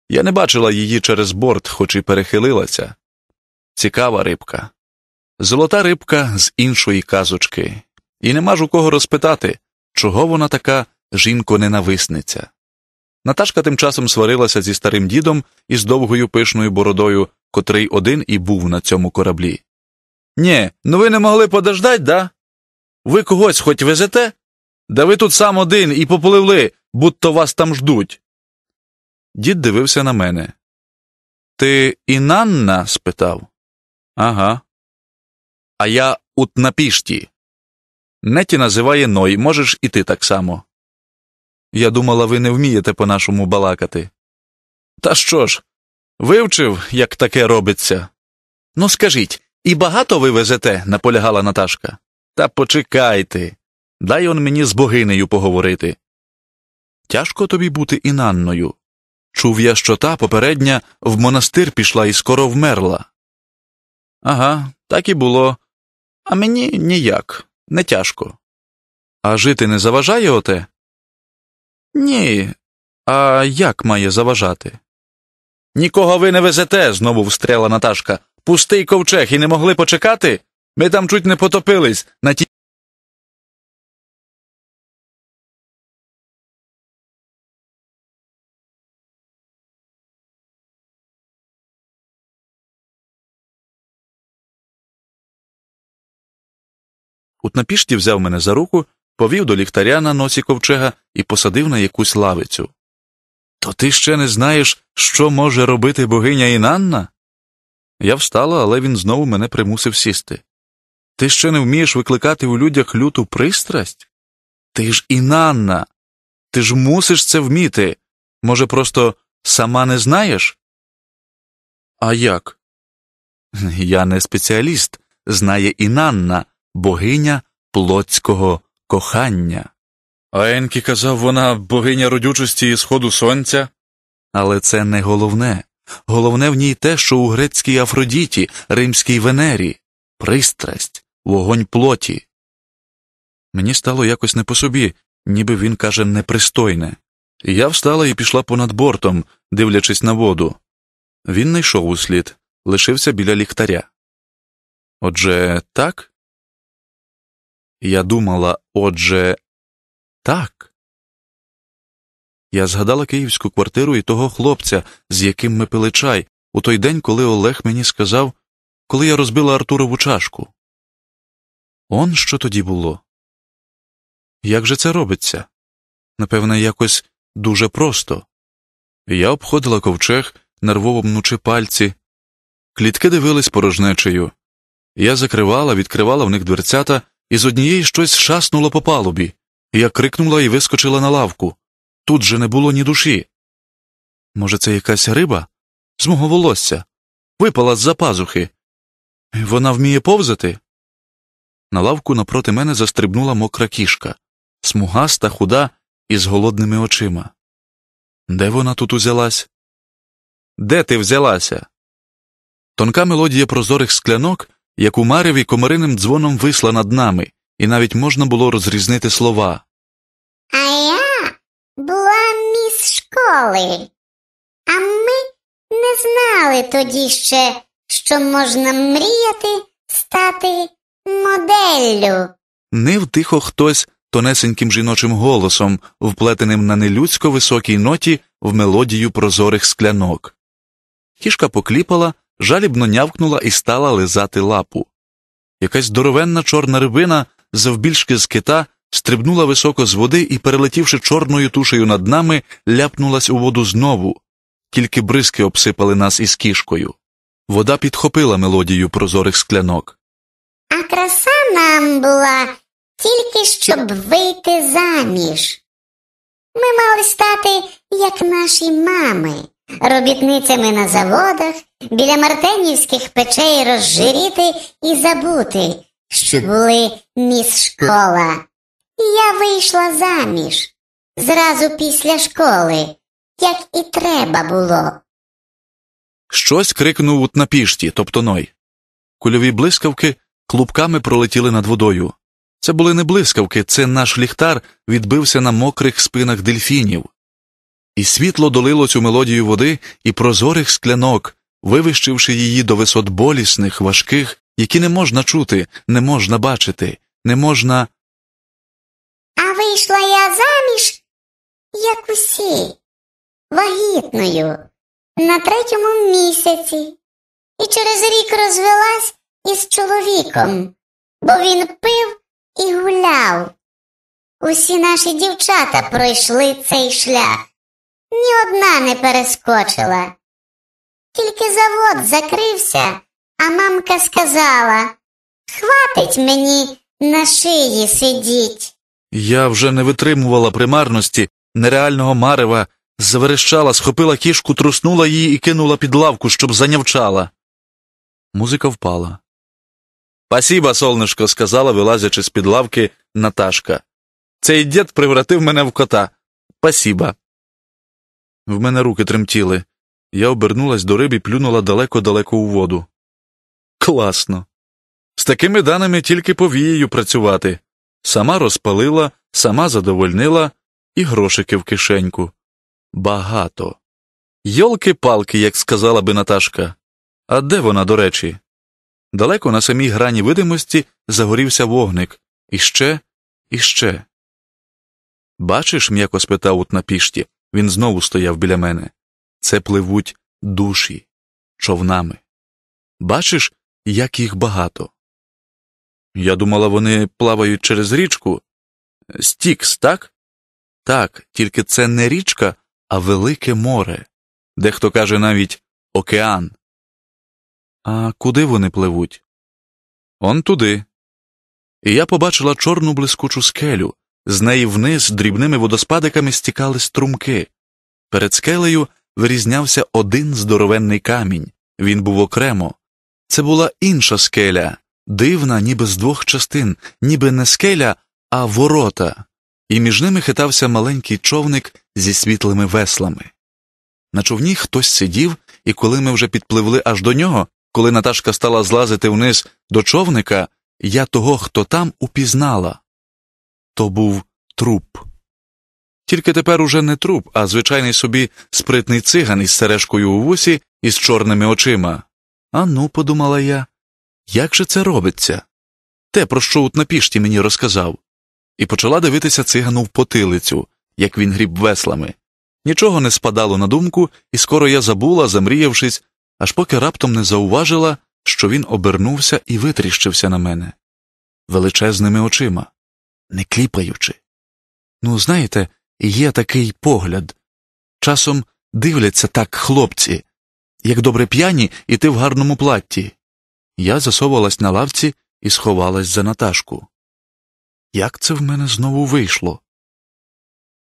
Я не бачила її через борт, хоч і перехилилася. Цікава рибка. Золота рибка з іншої казочки, і нема ж у кого розпитати, чого вона така жінко-ненависниця. Наташка тим часом сварилася зі старим дідом із довгою пишною бородою, котрий один і був на цьому кораблі. Нє, ну ви не могли подождать, да? Ви когось хоч везете? Да ви тут сам один і попливли, будто вас там ждуть. Дід дивився на мене. Ти Інанна? спитав. Ага. А я на пішті. Неті називає Ной, можеш і ти так само. Я думала, ви не вмієте по-нашому балакати. Та що ж, вивчив, як таке робиться. Ну, скажіть, і багато ви везете, наполягала Наташка. Та почекайте. Дай он мені з богинею поговорити. Тяжко тобі бути інанною. Чув я, що та попередня в монастир пішла і скоро вмерла. Ага, так і було. А мені ніяк, не тяжко. А жити не заважає оте? Ні, а як має заважати? Нікого ви не везете, знову встряла Наташка. Пустий ковчег і не могли почекати? Ми там чуть не потопились на тій. Утнапішті взяв мене за руку повів до ліхтаря на носі ковчега і посадив на якусь лавицю. То ти ще не знаєш, що може робити богиня Інанна? Я встала, але він знову мене примусив сісти. Ти ще не вмієш викликати у людях люту пристрасть? Ти ж Інанна, ти ж мусиш це вміти. Може, просто сама не знаєш? А як? Я не спеціаліст, знає Інанна, богиня Плотського кохання. А Енкі казав вона богиня родючості і сходу сонця. Але це не головне. Головне в ній те, що у грецькій Афродіті, римській Венері, пристрасть, вогонь плоті. Мені стало якось не по собі, ніби він каже непристойне. Я встала і пішла понад бортом, дивлячись на воду. Він не йшов у слід, лишився біля ліхтаря. Отже, так? Я думала, Отже, так. Я згадала київську квартиру і того хлопця, з яким ми пили чай, у той день, коли Олег мені сказав, коли я розбила Артурову чашку. Он що тоді було? Як же це робиться? Напевне, якось дуже просто. Я обходила ковчег, нервово мнучи пальці, клітки дивились порожнечею. Я закривала, відкривала в них дверцята і з однієї щось шаснуло по палубі. Я крикнула і вискочила на лавку. Тут же не було ні душі. Може, це якась риба? З мого волосся. Випала з за пазухи. Вона вміє повзати. На лавку напроти мене застрибнула мокра кішка, смугаста, худа і з голодними очима. Де вона тут узялась? Де ти взялася? Тонка мелодія прозорих склянок як у мареві комариним дзвоном висла над нами, і навіть можна було розрізнити слова. А я була міс школи, а ми не знали тоді ще, що можна мріяти стати моделлю. Нив тихо хтось тонесеньким жіночим голосом, вплетеним на нелюдсько високій ноті в мелодію прозорих склянок. Кішка покліпала жалібно нявкнула і стала лизати лапу. Якась здоровенна чорна рибина, завбільшки з кита, стрибнула високо з води і, перелетівши чорною тушею над нами, ляпнулась у воду знову, тільки бризки обсипали нас із кішкою. Вода підхопила мелодію прозорих склянок. А краса нам була тільки щоб вийти заміж. Ми мали стати, як наші мами, робітницями на заводах біля мартенівських печей розжиріти і забути, що були міс школа. я вийшла заміж зразу після школи, як і треба було. Щось крикнув ут на пішті, тобто Ной. Кульові блискавки клубками пролетіли над водою. Це були не блискавки, це наш ліхтар відбився на мокрих спинах дельфінів. І світло долилось у мелодію води і прозорих склянок, вивищивши її до висот болісних, важких, які не можна чути, не можна бачити, не можна. А вийшла я заміж, як усі, вагітною, на третьому місяці, і через рік розвелась із чоловіком, бо він пив і гуляв. Усі наші дівчата пройшли цей шлях. Ні одна не перескочила тільки завод закрився, а мамка сказала Хватить мені на шиї сидіть. Я вже не витримувала примарності, нереального марева, заверещала, схопила кішку, труснула її і кинула під лавку, щоб занявчала. Музика впала. Пасіба, солнышко, сказала, вилазячи з під лавки Наташка. Цей дід превратив мене в кота. Пасіба. В мене руки тремтіли. Я обернулась до риб і плюнула далеко-далеко у воду. Класно. З такими даними тільки повією працювати. Сама розпалила, сама задовольнила і грошики в кишеньку. Багато. Йолки палки, як сказала би Наташка. А де вона, до речі? Далеко на самій грані видимості загорівся вогник. І ще, і ще. Бачиш, м'яко спитав от на пішті. Він знову стояв біля мене це пливуть душі, човнами. Бачиш, як їх багато. Я думала, вони плавають через річку. Стікс, так? Так, тільки це не річка, а велике море, дехто каже навіть океан. А куди вони пливуть? Он туди. І я побачила чорну блискучу скелю, з неї вниз дрібними водоспадиками стікали струмки. Перед скелею вирізнявся один здоровенний камінь, він був окремо. Це була інша скеля, дивна, ніби з двох частин, ніби не скеля, а ворота, і між ними хитався маленький човник зі світлими веслами. На човні хтось сидів, і коли ми вже підпливли аж до нього, коли Наташка стала злазити вниз до човника, я того, хто там, упізнала. То був труп тільки тепер уже не труп, а звичайний собі спритний циган із сережкою у вусі і з чорними очима. А ну, подумала я, як же це робиться? Те, про що от на пішті мені розказав, і почала дивитися цигану в потилицю, як він гріб веслами. Нічого не спадало на думку, і скоро я забула, замріявшись, аж поки раптом не зауважила, що він обернувся і витріщився на мене величезними очима, не кліпаючи. Ну, знаєте, є такий погляд. Часом дивляться так хлопці, як добре п'яні, і ти в гарному платті. Я засовувалась на лавці і сховалась за Наташку. Як це в мене знову вийшло?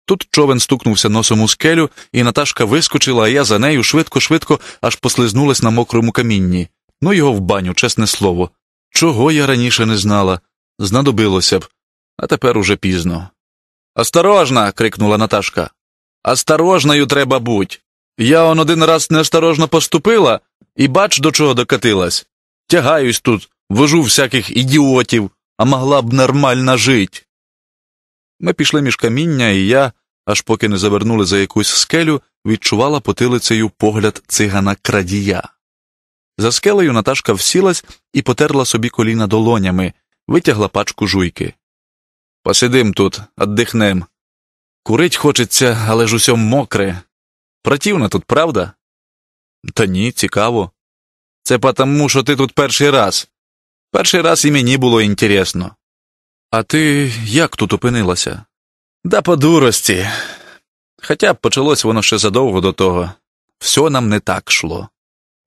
Тут човен стукнувся носом у скелю, і Наташка вискочила, а я за нею швидко-швидко аж послизнулась на мокрому камінні. Ну його в баню, чесне слово. Чого я раніше не знала, знадобилося б, а тепер уже пізно. Осторожно. крикнула Наташка. Осторожною треба будь. Я он один раз неосторожно поступила і бач, до чого докатилась. Тягаюсь тут, вожу всяких ідіотів, а могла б нормально жить. Ми пішли між каміння, і я, аж поки не завернули за якусь скелю, відчувала потилицею погляд цигана крадія. За скелею Наташка всілась і потерла собі коліна долонями, витягла пачку жуйки. Посидим тут, отдихнем. Курить хочеться, але ж усьом мокре. Противно тут, правда? Та ні, цікаво. Це тому, що ти тут перший раз. Перший раз і мені було інтересно. А ти як тут опинилася? Да по дурості. Хоча б почалось воно ще задовго до того. Все нам не так шло.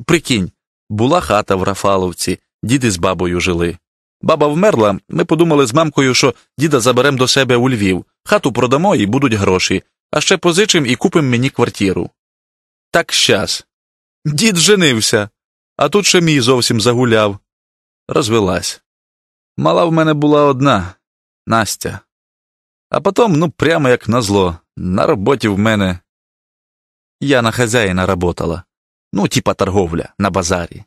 Прикинь, була хата в Рафаловці, діди з бабою жили. Баба вмерла, ми подумали з мамкою, що діда заберем до себе у Львів, хату продамо і будуть гроші, а ще позичим і купим мені квартиру. Так щас. Дід женився, а тут ще мій зовсім загуляв. Розвелась. Мала в мене була одна Настя. А потом, ну, прямо як на зло. на роботі в мене. Я на хазяїна работала. Ну, типа торговля, на базарі.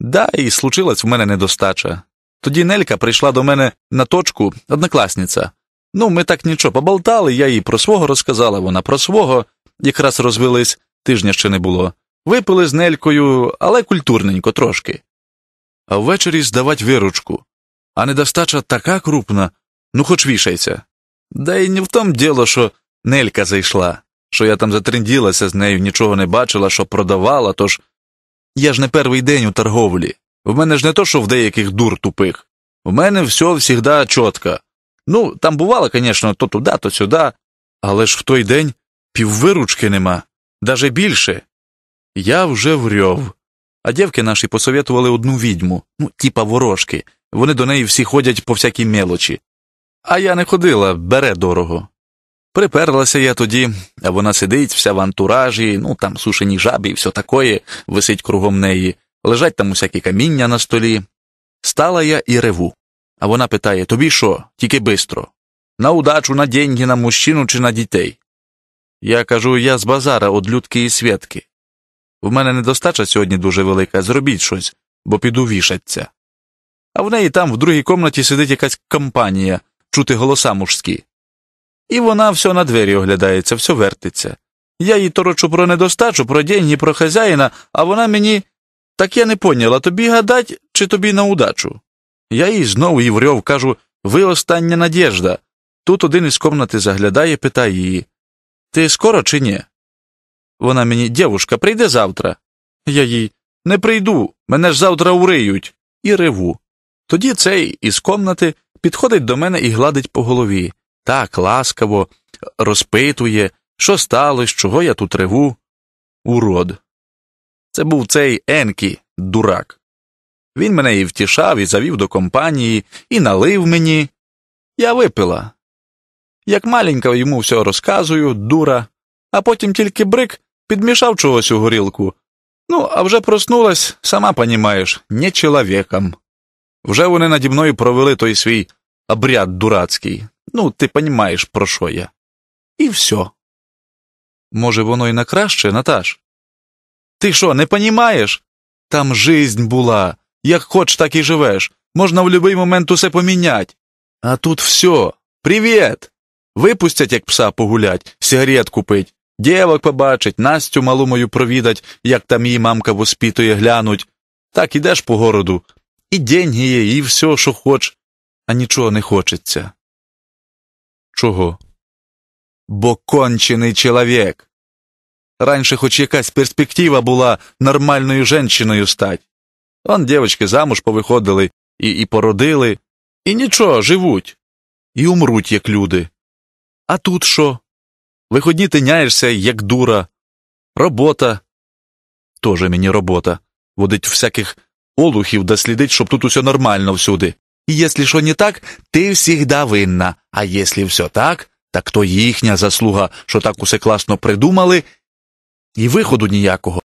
Да, і случилась в мене недостача. Тоді Нелька прийшла до мене на точку однокласниця. Ну, ми так нічого поболтали, я їй про свого розказала, вона про свого, якраз розвились тижня ще не було. Випили з Нелькою, але культурненько трошки. А ввечері здавать виручку. А недостача така крупна, ну хоч вішайся. Да й не в тому діло, що Нелька зайшла, що я там затренділася з нею, нічого не бачила, що продавала, тож я ж не перший день у торговлі. В мене ж не то, що в деяких дур тупих. В мене все всегда чітко. Ну, там бувало, звісно, то туди, то сюди, але ж в той день піввиручки нема, даже більше. Я вже врьов. А дівки наші посоветували одну відьму, ну, типа ворожки. Вони до неї всі ходять по всякій мелочі. А я не ходила, бере дорого. Приперлася я тоді, а вона сидить, вся в антуражі, ну там сушені жаби і все такое, висить кругом неї лежать там усякі каміння на столі. Стала я і реву. А вона питає Тобі що? Тільки бистро. На удачу, на деньги, на мужчину чи на дітей. Я кажу я з базара од людки і святки. В мене недостача сьогодні дуже велика, зробіть щось, бо піду вішаться. А в неї там в другій комнаті сидить якась компанія, чути голоса мужські. І вона все на двері оглядається, все вертиться. Я їй торочу про недостачу, про деньги, про хазяїна, а вона мені так я не поняла, тобі гадать чи тобі на удачу? Я їй знову і врьов, кажу ви остання надіжда. Тут один із комнати заглядає, питає її Ти скоро чи ні? Вона мені, дівушка, прийде завтра. Я їй не прийду, мене ж завтра уриють, і реву. Тоді цей із комнати підходить до мене і гладить по голові так ласкаво, розпитує, що сталося, чого я тут реву. Урод. Це був цей Енкі, дурак. Він мене і втішав, і завів до компанії, і налив мені. Я випила. Як маленька йому все розказую, дура, а потім тільки брик підмішав чогось у горілку. Ну, а вже проснулась, сама понімаєш, не чоловіком. Вже вони наді мною провели той свій обряд дурацький. Ну, ти понімаєш, про що я. І все. Може, воно й на краще, Наташ? Ти що, не понімаєш? Там жизнь була. Як хоч, так і живеш. Можна в будь-який момент усе помінять. А тут все. Привіт! Випустять, як пса погулять, сигарет купить, дівок побачить, Настю малу мою провідать, як там її мамка воспітує, глянуть. Так ідеш по городу. І деньги є, і все, що хоч, а нічого не хочеться. Чого? Бо кончений чоловік. Раньше хоч якась перспектива була нормальною женщиною стать. Он дівчатки замуж повиходили і, і породили, і нічого, живуть, і умруть, як люди. А тут що? Виходні тиняєшся, як дура. Робота. Тоже мені робота. Водить всяких олухів да слідить, щоб тут усе нормально всюди. І якщо що не так, ти всігда винна. А якщо все так, так то їхня заслуга, що так усе класно придумали і виходу ніякого.